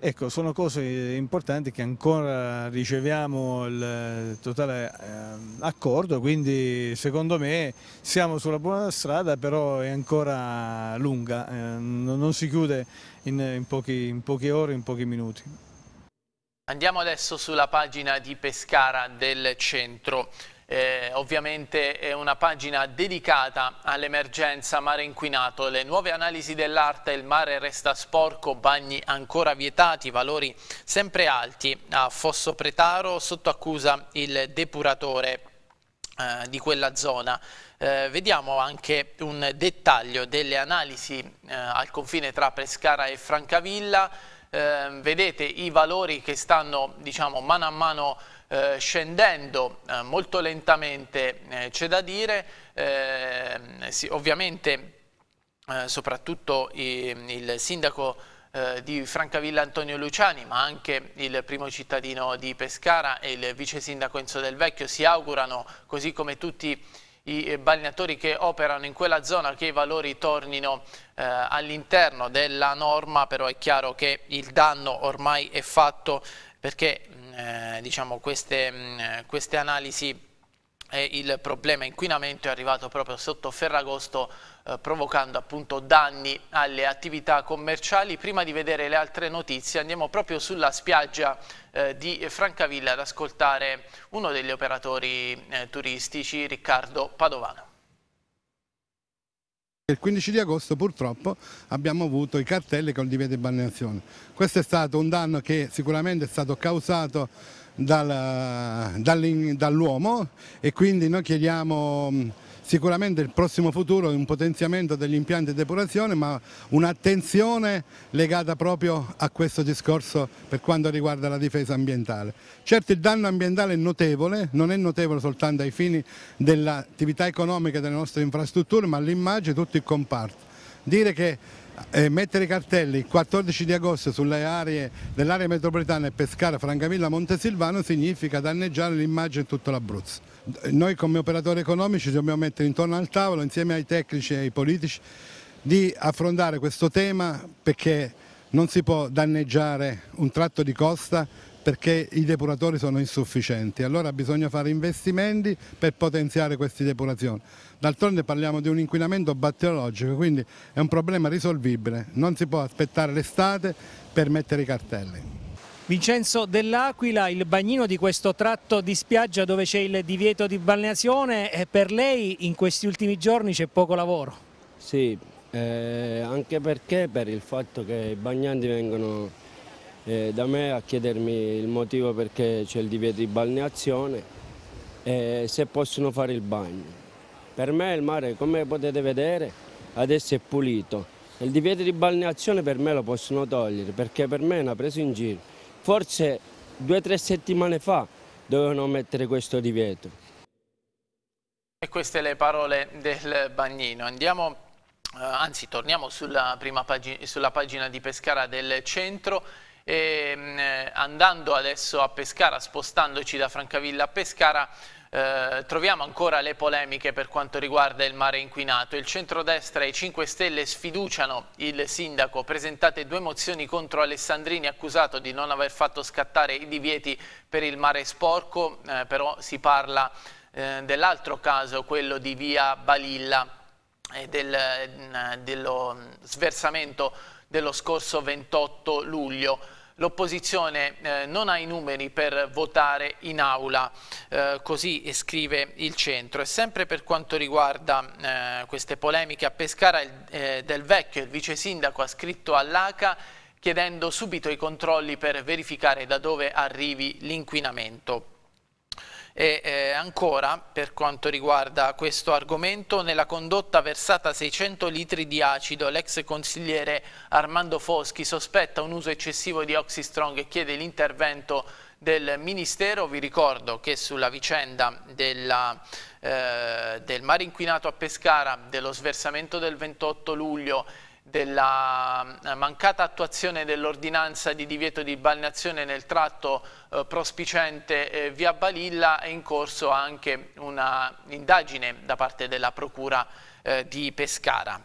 Ecco, sono cose importanti che ancora riceviamo il totale ehm, accordo, quindi secondo me siamo sulla buona strada, però è ancora lunga, ehm, non si chiude in, in, pochi, in poche ore, in pochi minuti. Andiamo adesso sulla pagina di Pescara del centro. Eh, ovviamente è una pagina dedicata all'emergenza mare inquinato. Le nuove analisi dell'arte, il mare resta sporco, bagni ancora vietati, valori sempre alti. A Fosso Pretaro sotto accusa il depuratore eh, di quella zona. Eh, vediamo anche un dettaglio delle analisi eh, al confine tra Pescara e Francavilla. Eh, vedete i valori che stanno diciamo, mano a mano eh, scendendo eh, molto lentamente, eh, c'è da dire, ehm, sì, ovviamente eh, soprattutto il sindaco eh, di Francavilla Antonio Luciani, ma anche il primo cittadino di Pescara e il vice sindaco Enzo Del Vecchio si augurano, così come tutti i balneatori che operano in quella zona che i valori tornino eh, all'interno della norma, però è chiaro che il danno ormai è fatto perché mm, eh, diciamo, queste, mh, mm, queste analisi e il problema inquinamento è arrivato proprio sotto Ferragosto eh, provocando appunto danni alle attività commerciali. Prima di vedere le altre notizie andiamo proprio sulla spiaggia eh, di Francavilla ad ascoltare uno degli operatori eh, turistici, Riccardo Padovano. Il 15 di agosto purtroppo abbiamo avuto i cartelli con il divieto di balneazione. Questo è stato un danno che sicuramente è stato causato dal, dall'uomo e quindi noi chiediamo sicuramente il prossimo futuro è un potenziamento degli impianti di depurazione ma un'attenzione legata proprio a questo discorso per quanto riguarda la difesa ambientale. Certo il danno ambientale è notevole, non è notevole soltanto ai fini dell'attività economica delle nostre infrastrutture ma all'immagine tutto il comparto. Dire che eh, mettere i cartelli il 14 di agosto sulle aree dell'area metropolitana e Pescara, Francavilla, Montesilvano significa danneggiare l'immagine di tutto l'Abruzzo noi come operatori economici dobbiamo mettere intorno al tavolo insieme ai tecnici e ai politici di affrontare questo tema perché non si può danneggiare un tratto di costa perché i depuratori sono insufficienti, allora bisogna fare investimenti per potenziare queste depurazioni. D'altronde parliamo di un inquinamento batteriologico, quindi è un problema risolvibile, non si può aspettare l'estate per mettere i cartelli. Vincenzo Dell'Aquila, il bagnino di questo tratto di spiaggia dove c'è il divieto di balneazione, eh, per lei in questi ultimi giorni c'è poco lavoro? Sì, eh, anche perché per il fatto che i bagnanti vengono eh, da me a chiedermi il motivo perché c'è il divieto di balneazione e eh, se possono fare il bagno. Per me il mare, come potete vedere, adesso è pulito. Il divieto di balneazione per me lo possono togliere perché per me è una presa in giro Forse due o tre settimane fa dovevano mettere questo divieto. E queste le parole del Bagnino. Andiamo Uh, anzi torniamo sulla, prima pagina, sulla pagina di Pescara del centro e, ehm, mh, andando adesso a Pescara, spostandoci da Francavilla a Pescara, eh, troviamo ancora le polemiche per quanto riguarda il mare inquinato. Il centrodestra e i 5 Stelle sfiduciano il sindaco. Presentate due mozioni contro Alessandrini accusato di non aver fatto scattare i divieti per il mare sporco, eh, però si parla eh, dell'altro caso, quello di via Balilla e eh, del, eh, dello sversamento dello scorso 28 luglio l'opposizione eh, non ha i numeri per votare in aula, eh, così scrive il centro. E sempre per quanto riguarda eh, queste polemiche a Pescara, il, eh, Del Vecchio, il vice sindaco, ha scritto all'ACA chiedendo subito i controlli per verificare da dove arrivi l'inquinamento. E eh, ancora, per quanto riguarda questo argomento, nella condotta versata 600 litri di acido, l'ex consigliere Armando Foschi sospetta un uso eccessivo di Oxystrong e chiede l'intervento del Ministero. Vi ricordo che sulla vicenda della, eh, del mare inquinato a Pescara, dello sversamento del 28 luglio della eh, mancata attuazione dell'ordinanza di divieto di balneazione nel tratto eh, prospicente eh, via Balilla è in corso anche un'indagine da parte della Procura eh, di Pescara.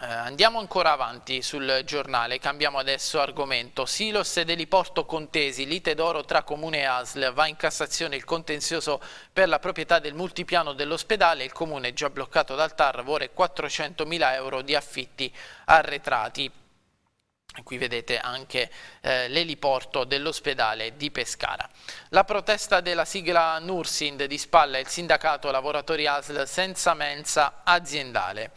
Eh, andiamo ancora avanti sul giornale, cambiamo adesso argomento. Silos ed Eliporto Contesi, lite d'oro tra Comune e ASL, va in Cassazione il contenzioso per la proprietà del multipiano dell'ospedale, il Comune già bloccato dal TAR vuole 400.000 euro di affitti arretrati. Qui vedete anche eh, l'eliporto dell'ospedale di Pescara. La protesta della sigla Nursind di spalla il sindacato lavoratori ASL senza mensa aziendale.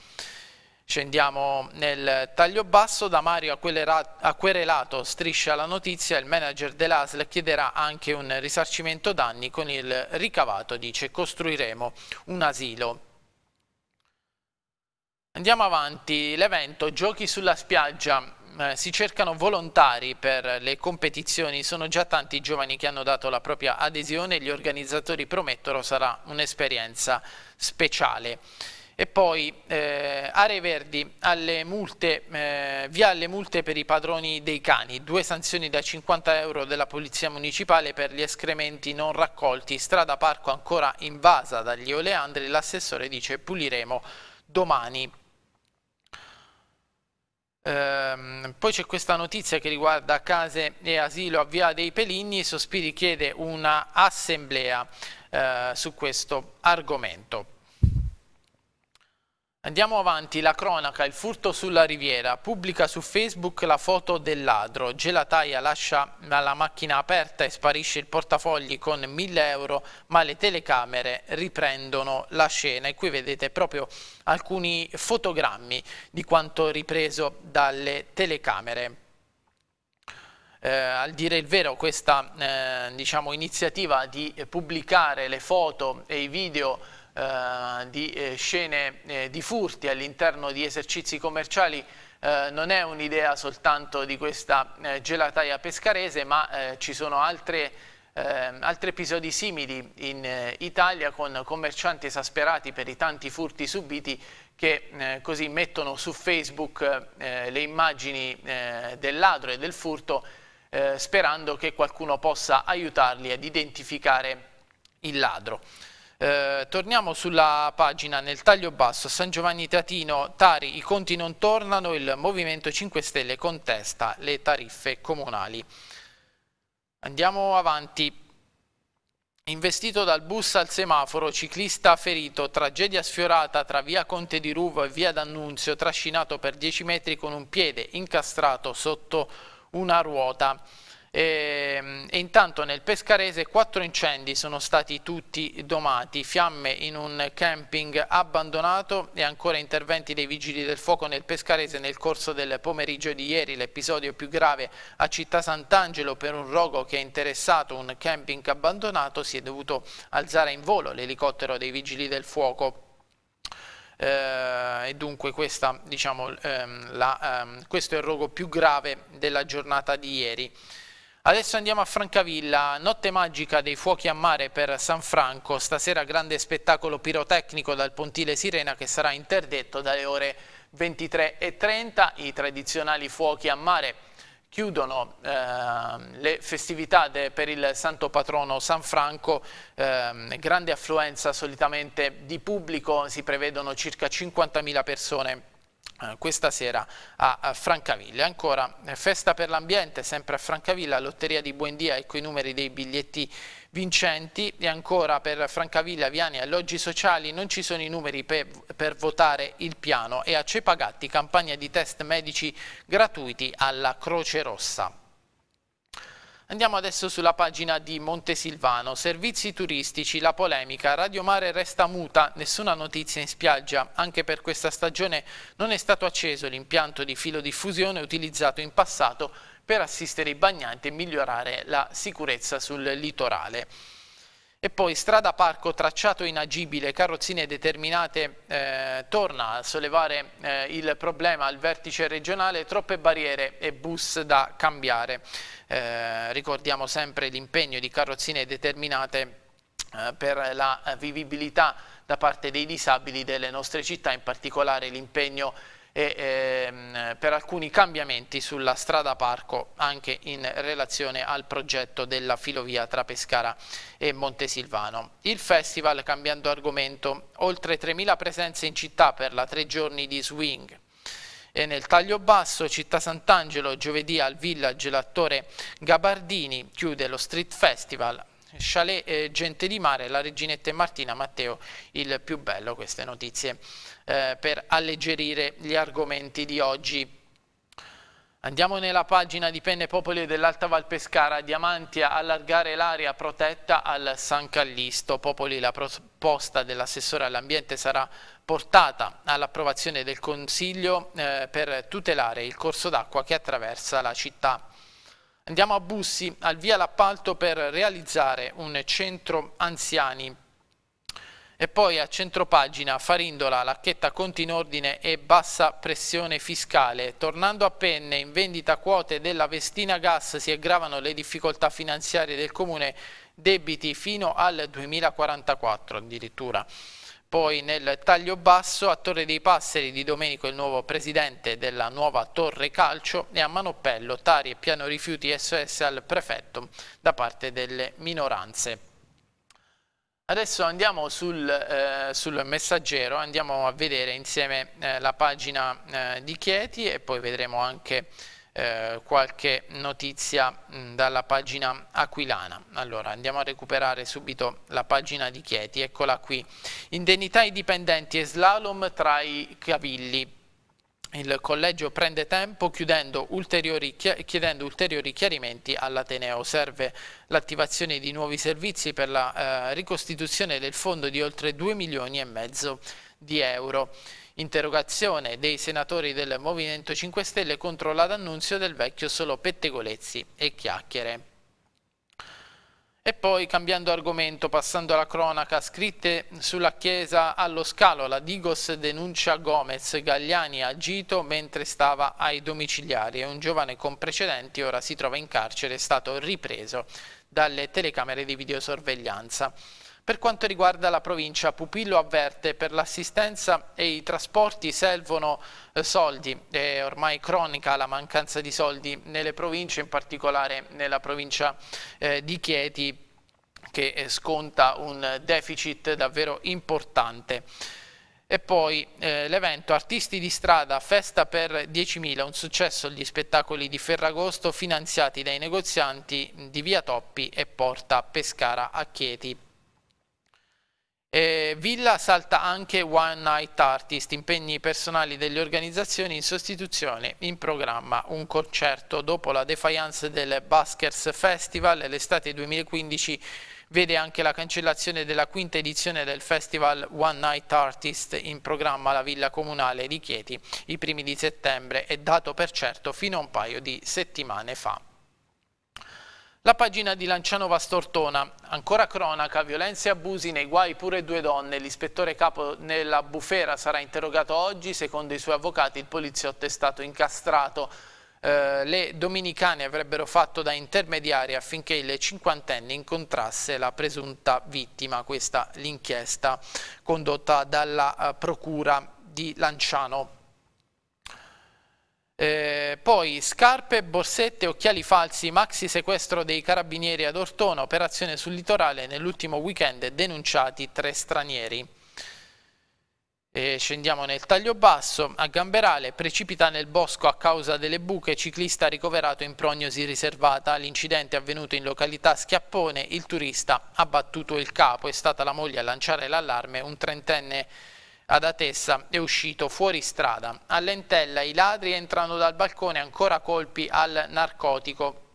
Scendiamo nel taglio basso, da Mario a querelato striscia la notizia, il manager dell'ASL chiederà anche un risarcimento danni con il ricavato, dice costruiremo un asilo. Andiamo avanti, l'evento Giochi sulla spiaggia, eh, si cercano volontari per le competizioni, sono già tanti i giovani che hanno dato la propria adesione e gli organizzatori promettono sarà un'esperienza speciale. E poi eh, aree verdi alle multe, eh, via alle multe per i padroni dei cani, due sanzioni da 50 euro della Polizia Municipale per gli escrementi non raccolti, strada parco ancora invasa dagli oleandri, l'assessore dice puliremo domani. Ehm, poi c'è questa notizia che riguarda case e asilo a Via dei Peligni, Sospiri chiede un'assemblea eh, su questo argomento. Andiamo avanti, la cronaca, il furto sulla riviera, pubblica su Facebook la foto del ladro, gelataia lascia la macchina aperta e sparisce il portafogli con 1000 euro, ma le telecamere riprendono la scena e qui vedete proprio alcuni fotogrammi di quanto ripreso dalle telecamere. Eh, al dire il vero questa eh, diciamo, iniziativa di pubblicare le foto e i video eh, di eh, scene eh, di furti all'interno di esercizi commerciali eh, non è un'idea soltanto di questa gelataia pescarese, ma ci sono altre, altri episodi simili in Italia con commercianti esasperati per i tanti furti subiti che così mettono su Facebook le immagini del ladro e del furto eh, sperando che qualcuno possa aiutarli ad identificare il ladro. Eh, torniamo sulla pagina nel taglio basso San Giovanni Teatino, Tari, i conti non tornano, il Movimento 5 Stelle contesta le tariffe comunali. Andiamo avanti. Investito dal bus al semaforo, ciclista ferito, tragedia sfiorata tra via Conte di Ruvo e via D'Annunzio, trascinato per 10 metri con un piede incastrato sotto una ruota. E, ehm, e, intanto nel Pescarese quattro incendi sono stati tutti domati, fiamme in un camping abbandonato e ancora interventi dei vigili del fuoco nel Pescarese nel corso del pomeriggio di ieri, l'episodio più grave a Città Sant'Angelo per un rogo che ha interessato un camping abbandonato, si è dovuto alzare in volo l'elicottero dei vigili del fuoco. Eh, e dunque questa, diciamo, ehm, la, ehm, questo è il rogo più grave della giornata di ieri. Adesso andiamo a Francavilla, notte magica dei fuochi a mare per San Franco, stasera grande spettacolo pirotecnico dal pontile Sirena che sarà interdetto dalle ore 23.30, i tradizionali fuochi a mare chiudono eh, le festività per il santo patrono San Franco, eh, grande affluenza solitamente di pubblico, si prevedono circa 50.000 persone eh, questa sera a Francavilla. Ancora eh, festa per l'ambiente sempre a Francavilla, lotteria di Buendia, ecco i numeri dei biglietti vincenti e ancora per Francavilla, Viani, alloggi sociali non ci sono i numeri per, per votare il piano e a Cepagatti campagna di test medici gratuiti alla Croce Rossa. Andiamo adesso sulla pagina di Montesilvano, servizi turistici, la polemica, Radio Mare resta muta, nessuna notizia in spiaggia, anche per questa stagione non è stato acceso l'impianto di filodiffusione utilizzato in passato per assistere i bagnanti e migliorare la sicurezza sul litorale. E poi strada parco tracciato inagibile, carrozzine determinate, eh, torna a sollevare eh, il problema al vertice regionale, troppe barriere e bus da cambiare. Eh, ricordiamo sempre l'impegno di carrozzine determinate eh, per la vivibilità da parte dei disabili delle nostre città, in particolare l'impegno e, ehm, per alcuni cambiamenti sulla strada parco anche in relazione al progetto della filovia tra Pescara e Montesilvano. Il festival, cambiando argomento, oltre 3.000 presenze in città per la tre giorni di swing. E nel taglio basso Città Sant'Angelo giovedì al Village l'attore Gabardini chiude lo Street Festival Chalet eh, Gente di Mare, la reginetta e Martina Matteo il più bello, queste notizie eh, per alleggerire gli argomenti di oggi. Andiamo nella pagina di Penne Popoli dell'Alta Val Pescara, Diamanti a allargare l'area protetta al San Callisto. Popoli la proposta dell'assessore all'ambiente sarà portata all'approvazione del Consiglio eh, per tutelare il corso d'acqua che attraversa la città. Andiamo a Bussi, al via l'appalto per realizzare un centro anziani e poi a centropagina Farindola, Lacchetta conti in ordine e bassa pressione fiscale. Tornando a Penne, in vendita quote della Vestina Gas si aggravano le difficoltà finanziarie del comune, debiti fino al 2044 addirittura. Poi nel taglio basso a Torre dei Passeri di Domenico il nuovo presidente della nuova Torre Calcio e a Manopello Tari e Piano Rifiuti SOS al prefetto da parte delle minoranze. Adesso andiamo sul, eh, sul, messaggero, andiamo a vedere insieme eh, la pagina eh, di Chieti e poi vedremo anche eh, qualche notizia mh, mm, dalla pagina aquilana. Allora andiamo a recuperare subito la pagina di Chieti, eccola qui. Indennità ai dipendenti e slalom tra i cavilli. Il collegio prende tempo ulteriori, chiedendo ulteriori chiarimenti all'Ateneo. Serve l'attivazione di nuovi servizi per la eh, ricostituzione del fondo di oltre 2 milioni e mezzo di euro. Interrogazione dei senatori del Movimento 5 Stelle contro l'annunzio del vecchio solo pettegolezzi e chiacchiere. E poi, cambiando argomento, passando alla cronaca, scritte sulla chiesa allo scalo, la Digos denuncia Gomez, Gagliani agito mentre stava ai domiciliari e un giovane con precedenti ora si trova in carcere, è stato ripreso dalle telecamere di videosorveglianza. Per quanto riguarda la provincia, Pupillo avverte per l'assistenza e i trasporti servono eh, soldi, è ormai cronica la mancanza di soldi nelle province, in particolare nella provincia eh, di Chieti che eh, sconta un deficit davvero importante. E poi eh, l'evento Artisti di strada, festa per 10.000, un successo agli spettacoli di Ferragosto finanziati dai negozianti di Via Toppi e Porta Pescara a Chieti. Eh, Villa salta anche One Night Artist, impegni personali delle organizzazioni in sostituzione, in programma un concerto. Dopo la defiance del Baskers Festival, l'estate 2015 vede anche la cancellazione della quinta edizione del festival One Night Artist in programma alla Villa Comunale di Chieti i primi di settembre e dato per certo fino a un paio di settimane fa. La pagina di Lancianova Stortona, ancora cronaca, violenze e abusi nei guai pure due donne. L'ispettore capo nella bufera sarà interrogato oggi, secondo i suoi avvocati il poliziotto è stato incastrato. Eh, le dominicane avrebbero fatto da intermediari affinché il cinquantenne incontrasse la presunta vittima. Questa l'inchiesta condotta dalla eh, procura di Lanciano. Eh, poi scarpe, borsette, occhiali falsi, maxi sequestro dei carabinieri ad Ortona, operazione sul litorale nell'ultimo weekend, denunciati tre stranieri. E scendiamo nel taglio basso, a Gamberale precipita nel bosco a causa delle buche, ciclista ricoverato in prognosi riservata, l'incidente avvenuto in località Schiappone, il turista ha battuto il capo, è stata la moglie a lanciare l'allarme, un trentenne ad Atessa è uscito fuori strada. A Lentella i ladri entrano dal balcone ancora colpi al narcotico.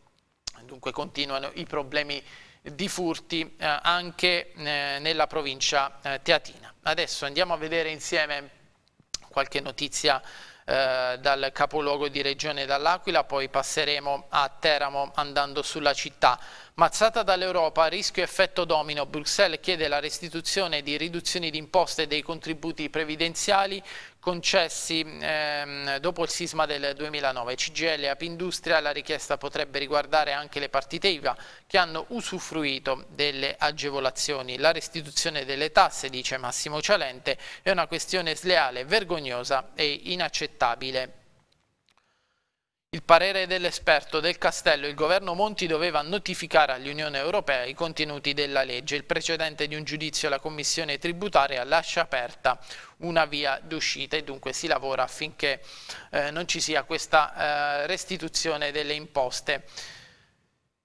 Dunque continuano i problemi di furti eh, anche eh, nella provincia eh, teatina. Adesso andiamo a vedere insieme qualche notizia eh, dal capoluogo di regione dall'Aquila, poi passeremo a Teramo andando sulla città. Mazzata dall'Europa, rischio effetto domino, Bruxelles chiede la restituzione di riduzioni di imposte e dei contributi previdenziali concessi ehm, dopo il sisma del 2009. CGL e Apindustria la richiesta potrebbe riguardare anche le partite IVA che hanno usufruito delle agevolazioni. La restituzione delle tasse, dice Massimo Cialente, è una questione sleale, vergognosa e inaccettabile. Il parere dell'esperto del Castello, il governo Monti doveva notificare all'Unione Europea i contenuti della legge. Il precedente di un giudizio alla Commissione tributaria lascia aperta una via d'uscita e dunque si lavora affinché eh, non ci sia questa eh, restituzione delle imposte.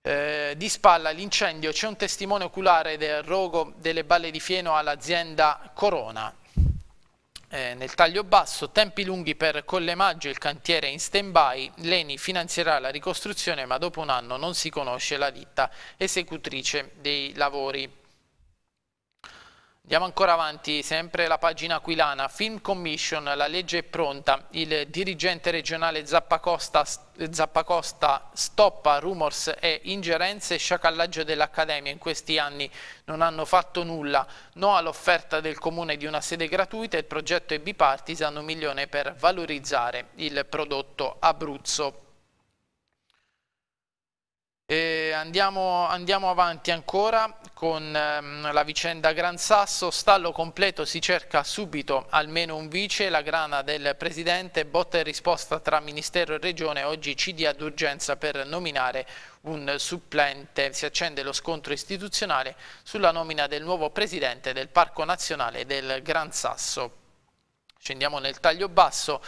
Eh, di spalla l'incendio, c'è un testimone oculare del rogo delle balle di fieno all'azienda Corona eh, nel taglio basso, tempi lunghi per Collemaggio, il cantiere in stand-by, Leni finanzierà la ricostruzione ma dopo un anno non si conosce la ditta esecutrice dei lavori. Andiamo ancora avanti, sempre la pagina aquilana, Film Commission, la legge è pronta, il dirigente regionale Zappacosta, Zappacosta stoppa rumors e ingerenze e sciacallaggio dell'Accademia in questi anni non hanno fatto nulla, no all'offerta del Comune di una sede gratuita, il progetto è bipartisan, un milione per valorizzare il prodotto Abruzzo. Andiamo, andiamo avanti ancora, con ehm, la vicenda Gran Sasso, stallo completo, si cerca subito almeno un vice, la grana del Presidente, botta e risposta tra Ministero e Regione, oggi CD ad urgenza per nominare un supplente, si accende lo scontro istituzionale sulla nomina del nuovo Presidente del Parco Nazionale del Gran Sasso. Scendiamo nel taglio basso,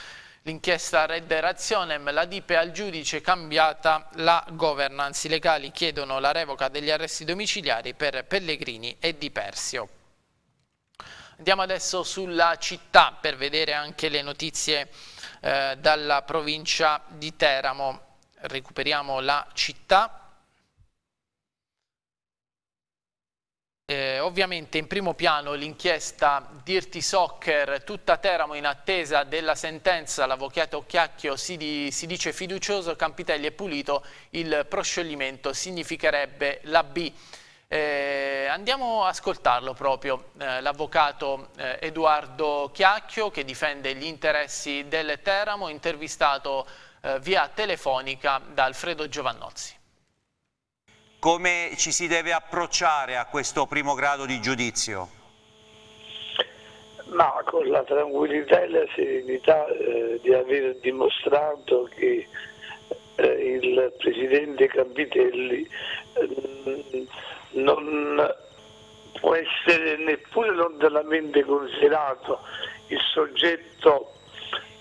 L'inchiesta Red Razionem, la DIPE al giudice cambiata la governance. I legali chiedono la revoca degli arresti domiciliari per Pellegrini e Di Persio. Andiamo adesso sulla città per vedere anche le notizie eh, dalla provincia di Teramo. Recuperiamo la città. Eh, ovviamente in primo piano l'inchiesta Dirty Soccer, tutta Teramo in attesa della sentenza, l'avvocato Chiacchio si, di, si, dice fiducioso, Campitelli è pulito, il proscioglimento significherebbe la B. Eh, andiamo a ascoltarlo proprio, eh, l'avvocato eh, Edoardo Chiacchio che difende gli interessi del Teramo, intervistato eh, via telefonica da Alfredo Giovannozzi come ci si deve approcciare a questo primo grado di giudizio? Ma con la tranquillità e la serenità eh, di aver dimostrato che eh, il Presidente Capitelli eh, non può essere neppure lontanamente considerato il soggetto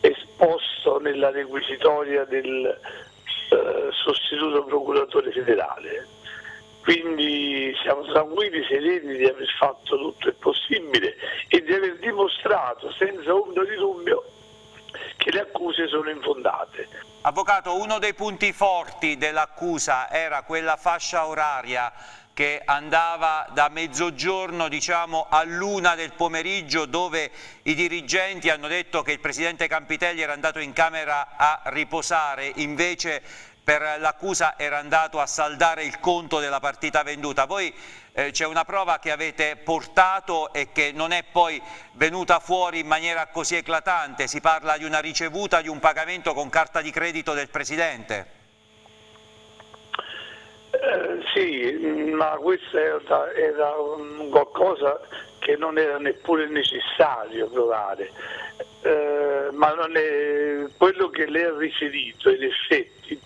esposto nella requisitoria del eh, sostituto procuratore federale quindi siamo tranquilli, sereni di aver fatto tutto il possibile e di aver dimostrato senza ombra di dubbio che le accuse sono infondate. Avvocato, uno dei punti forti dell'accusa era quella fascia oraria che andava da mezzogiorno diciamo, luna del pomeriggio dove i dirigenti hanno detto che il presidente Campitelli era andato in camera a riposare, invece per l'accusa era andato a saldare il conto della partita venduta. Voi eh, c'è una prova che avete portato e che non è poi venuta fuori in maniera così eclatante, si parla di una ricevuta, di un pagamento con carta di credito del Presidente. Eh, sì, mm, ma questo era, era qualcosa che non era neppure necessario provare, eh, ma è, quello che lei ha riferito in effetti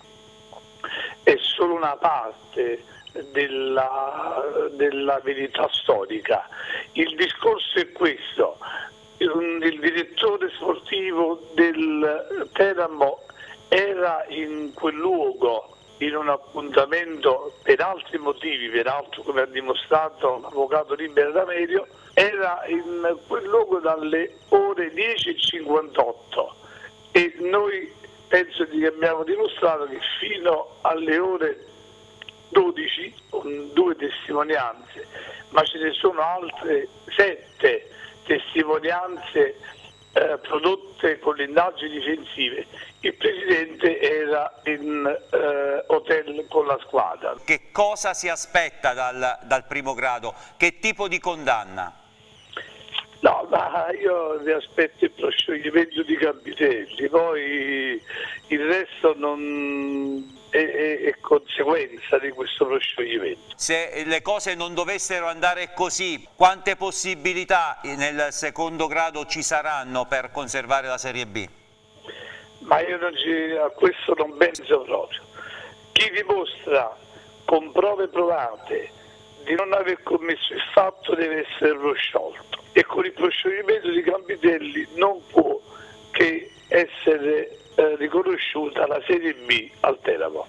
è solo una parte della, della verità storica. Il discorso è questo, il, direttore sportivo del Teramo era in quel luogo in un appuntamento per altri motivi, peraltro come ha dimostrato l'avvocato Libera D'Amedio, era in quel luogo dalle ore 10.58 e noi penso che abbiamo dimostrato che fino alle ore 12 con due testimonianze, ma ce ne sono altre sette testimonianze eh, prodotte con le indagini difensive. Il presidente era in eh, hotel con la squadra. Che cosa si aspetta dal, dal primo grado? Che tipo di condanna? No, ma io mi aspetto il proscioglimento di Gambitelli, poi il resto non è, è, è, conseguenza di questo proscioglimento. Se le cose non dovessero andare così, quante possibilità nel secondo grado ci saranno per conservare la Serie B? Ma io ci, a questo non penso proprio. Chi dimostra con prove provate di non aver commesso il fatto deve essere sciolto e con il proscioglimento di Campidelli non può che essere eh, riconosciuta la Serie B al Teramo.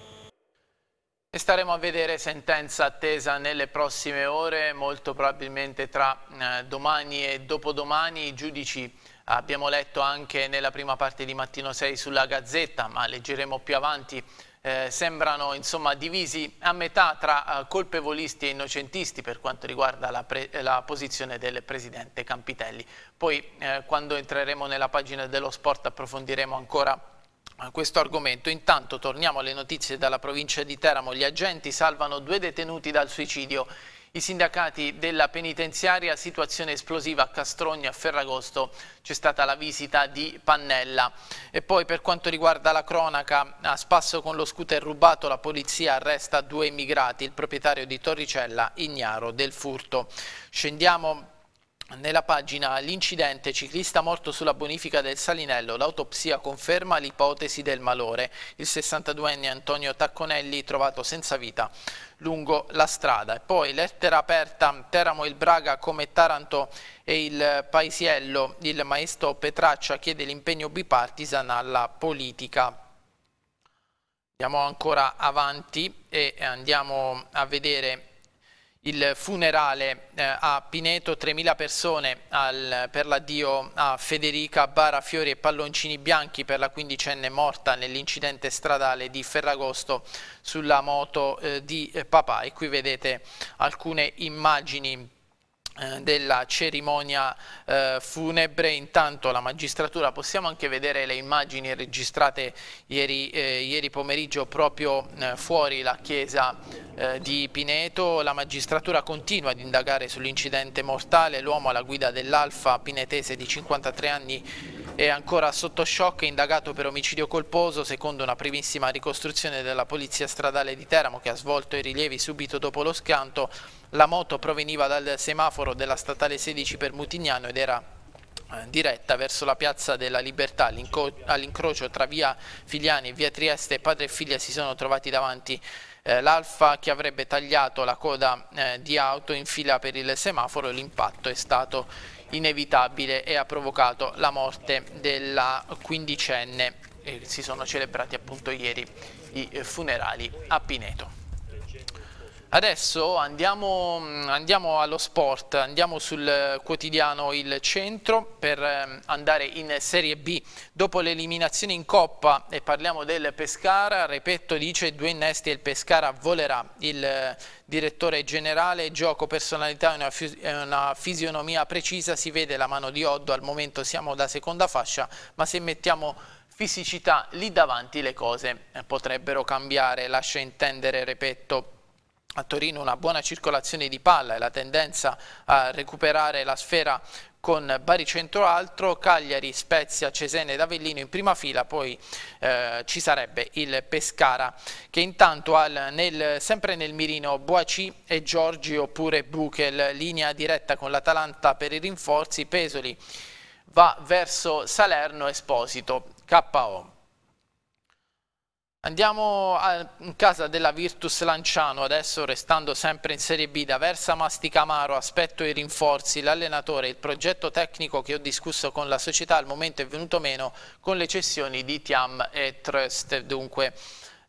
E staremo a vedere sentenza attesa nelle prossime ore, molto probabilmente tra eh, domani e dopodomani i giudici abbiamo letto anche nella prima parte di Mattino 6 sulla Gazzetta, ma leggeremo più avanti eh, sembrano insomma, divisi a metà tra eh, colpevolisti e innocentisti per quanto riguarda la, la posizione del presidente Campitelli. Poi eh, quando entreremo nella pagina dello sport approfondiremo ancora eh, questo argomento. Intanto torniamo alle notizie dalla provincia di Teramo. Gli agenti salvano due detenuti dal suicidio i sindacati della penitenziaria, situazione esplosiva a Castrogna a Ferragosto, c'è stata la visita di Pannella. E poi per quanto riguarda la cronaca, a spasso con lo scooter rubato la polizia arresta due immigrati, il proprietario di Torricella ignaro del furto. Scendiamo nella pagina L'incidente ciclista morto sulla bonifica del Salinello, l'autopsia conferma l'ipotesi del malore. Il 62enne Antonio Tacconelli trovato senza vita lungo la strada. E poi lettera aperta Teramo il Braga come Taranto e il Paisiello. Il maestro Petraccia chiede l'impegno bipartisan alla politica. Andiamo ancora avanti e andiamo a vedere il funerale eh, a Pineto, 3.000 persone al, per l'addio a Federica Bara Fiori e Palloncini Bianchi per la quindicenne morta nell'incidente stradale di Ferragosto sulla moto eh, di eh, papà. E qui vedete alcune immagini eh, della cerimonia eh, funebre, intanto la magistratura, possiamo anche vedere le immagini registrate ieri, eh, ieri pomeriggio proprio eh, fuori la chiesa eh, di Pineto, la magistratura continua ad indagare sull'incidente mortale, l'uomo alla guida dell'Alfa pinetese di 53 anni è ancora sotto shock, indagato per omicidio colposo secondo una primissima ricostruzione della Polizia Stradale di Teramo che ha svolto i rilievi subito dopo lo schianto la moto proveniva dal semaforo della statale 16 per Mutignano ed era eh, diretta verso la piazza della libertà all'incrocio tra via Filiani e via Trieste padre e figlia si sono trovati davanti eh, l'alfa che avrebbe tagliato la coda eh, di auto in fila per il semaforo l'impatto è stato inevitabile e ha provocato la morte della quindicenne si sono celebrati appunto ieri i eh, funerali a Pineto Adesso andiamo, mm, andiamo, allo sport, andiamo sul quotidiano Il Centro per ehm, andare in Serie B. Dopo l'eliminazione in Coppa e parliamo del Pescara, Repetto dice due innesti e il Pescara volerà. Il eh, direttore generale, gioco, personalità e una, fisionomia precisa, si vede la mano di Oddo, al momento siamo da seconda fascia, ma se mettiamo fisicità lì davanti le cose eh, potrebbero cambiare, lascia intendere Repetto a Torino una buona circolazione di palla e la tendenza a recuperare la sfera con Bari centro Altro, Cagliari, Spezia, Cesena ed Avellino in prima fila, poi eh, ci sarebbe il Pescara che intanto ha nel, sempre nel mirino Boaci e Giorgi oppure Buchel, linea diretta con l'Atalanta per i rinforzi, Pesoli va verso Salerno Esposito, KO. Andiamo a, in casa della Virtus Lanciano, adesso restando sempre in Serie B, da Versa Masticamaro, aspetto i rinforzi, l'allenatore, il progetto tecnico che ho discusso con la società al momento è venuto meno con le cessioni di Tiam e Trust, dunque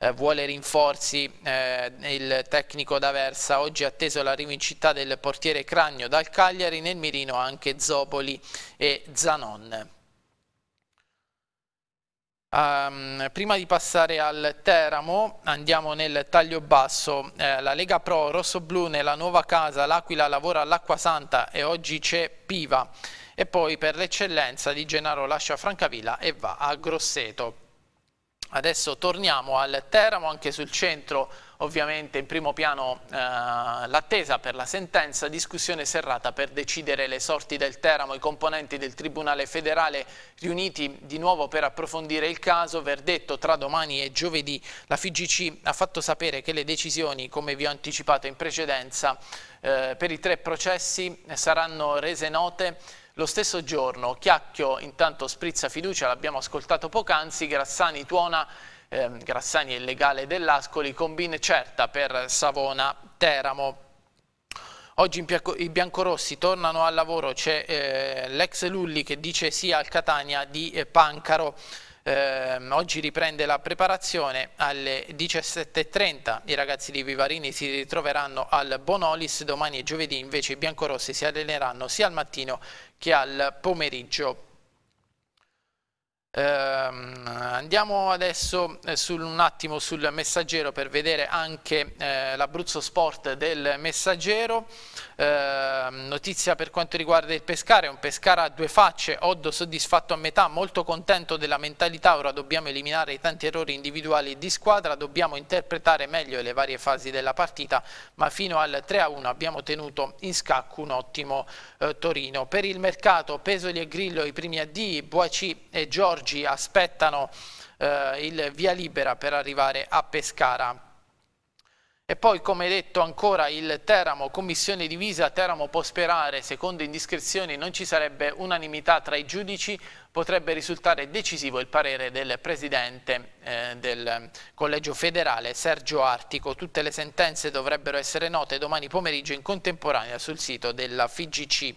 eh, vuole rinforzi eh, il tecnico da Versa, oggi atteso l'arrivo in città del portiere Cragno dal Cagliari, nel mirino anche Zopoli e Zanon. Um, prima di passare al Teramo andiamo nel taglio basso, eh, la Lega Pro Rossoblu nella nuova casa, l'Aquila lavora all'Acqua Santa e oggi c'è Piva e poi per l'eccellenza di Gennaro lascia Francavilla e va a Grosseto. Adesso torniamo al Teramo, anche sul centro ovviamente in primo piano eh, l'attesa per la sentenza, discussione serrata per decidere le sorti del Teramo, i componenti del Tribunale federale riuniti di nuovo per approfondire il caso, verdetto tra domani e giovedì, la FIGC ha fatto sapere che le decisioni, come vi ho anticipato in precedenza, eh, per i tre processi saranno rese note lo stesso giorno Chiacchio intanto sprizza fiducia, l'abbiamo ascoltato poc'anzi, Grassani tuona, eh, Grassani è il legale dell'Ascoli, combine certa per Savona Teramo. Oggi i biancorossi tornano al lavoro, c'è eh, l'ex Lulli che dice sì al Catania di eh, Pancaro. Eh, oggi riprende la preparazione alle 17.30. I ragazzi di Vivarini si ritroveranno al Bonolis. Domani e giovedì invece i biancorossi si alleneranno sia al mattino che al pomeriggio Ehm, andiamo adesso eh, sul, un attimo sul messaggero per vedere anche eh, l'Abruzzo Sport del messaggero. Eh, notizia per quanto riguarda il pescare un Pescara a due facce, Oddo soddisfatto a metà, molto contento della mentalità, ora dobbiamo eliminare i tanti errori individuali di squadra, dobbiamo interpretare meglio le varie fasi della partita, ma fino al 3-1 abbiamo tenuto in scacco un ottimo eh, Torino. Per il mercato Pesoli e Grillo i primi a D, Boaci e Giorgio Borgi aspettano eh, il via libera per arrivare a Pescara. E poi, come detto ancora, il Teramo, commissione divisa, Teramo può sperare, secondo indiscrezioni non ci sarebbe unanimità tra i giudici, potrebbe risultare decisivo il parere del presidente eh, del collegio federale Sergio Artico. Tutte le sentenze dovrebbero essere note domani pomeriggio in contemporanea sul sito della FIGC.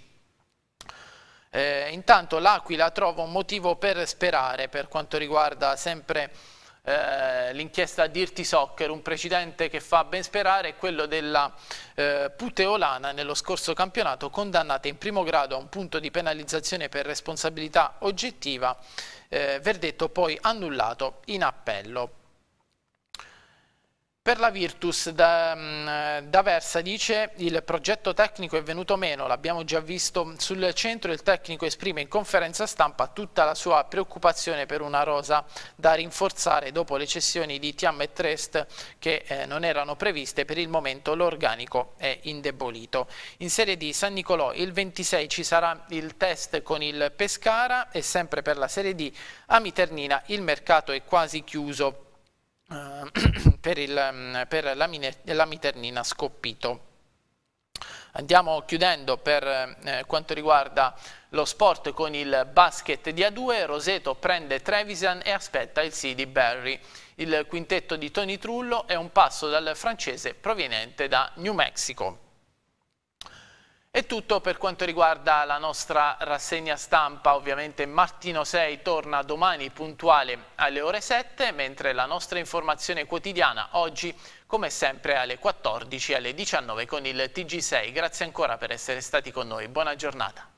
Eh, intanto l'Aquila trova un motivo per sperare per quanto riguarda sempre eh, l'inchiesta Dirty Soccer, un precedente che fa ben sperare è quello della eh, Puteolana nello scorso campionato condannata in primo grado a un punto di penalizzazione per responsabilità oggettiva, eh, verdetto poi annullato in appello. Per la Virtus da, mm, da, Versa dice il progetto tecnico è venuto meno, l'abbiamo già visto sul centro, il tecnico esprime in conferenza stampa tutta la sua preoccupazione per una rosa da rinforzare dopo le cessioni di Tiam e Trest che eh, non erano previste, per il momento l'organico è indebolito. In Serie D San Nicolò il 26 ci sarà il test con il Pescara e sempre per la Serie D a Miternina il mercato è quasi chiuso eh, per, il, mm, per l'amiternina scoppito. Andiamo chiudendo per eh, quanto riguarda lo sport con il basket di A2, Roseto prende Trevisan e aspetta il sì di Barry. Il quintetto di Tony Trullo è un passo dal francese proveniente da New Mexico. È tutto per quanto riguarda la nostra rassegna stampa, ovviamente Martino 6 torna domani puntuale alle ore 7, mentre la nostra informazione quotidiana oggi come sempre alle 14 e alle 19 con il TG6. Grazie ancora per essere stati con noi, buona giornata.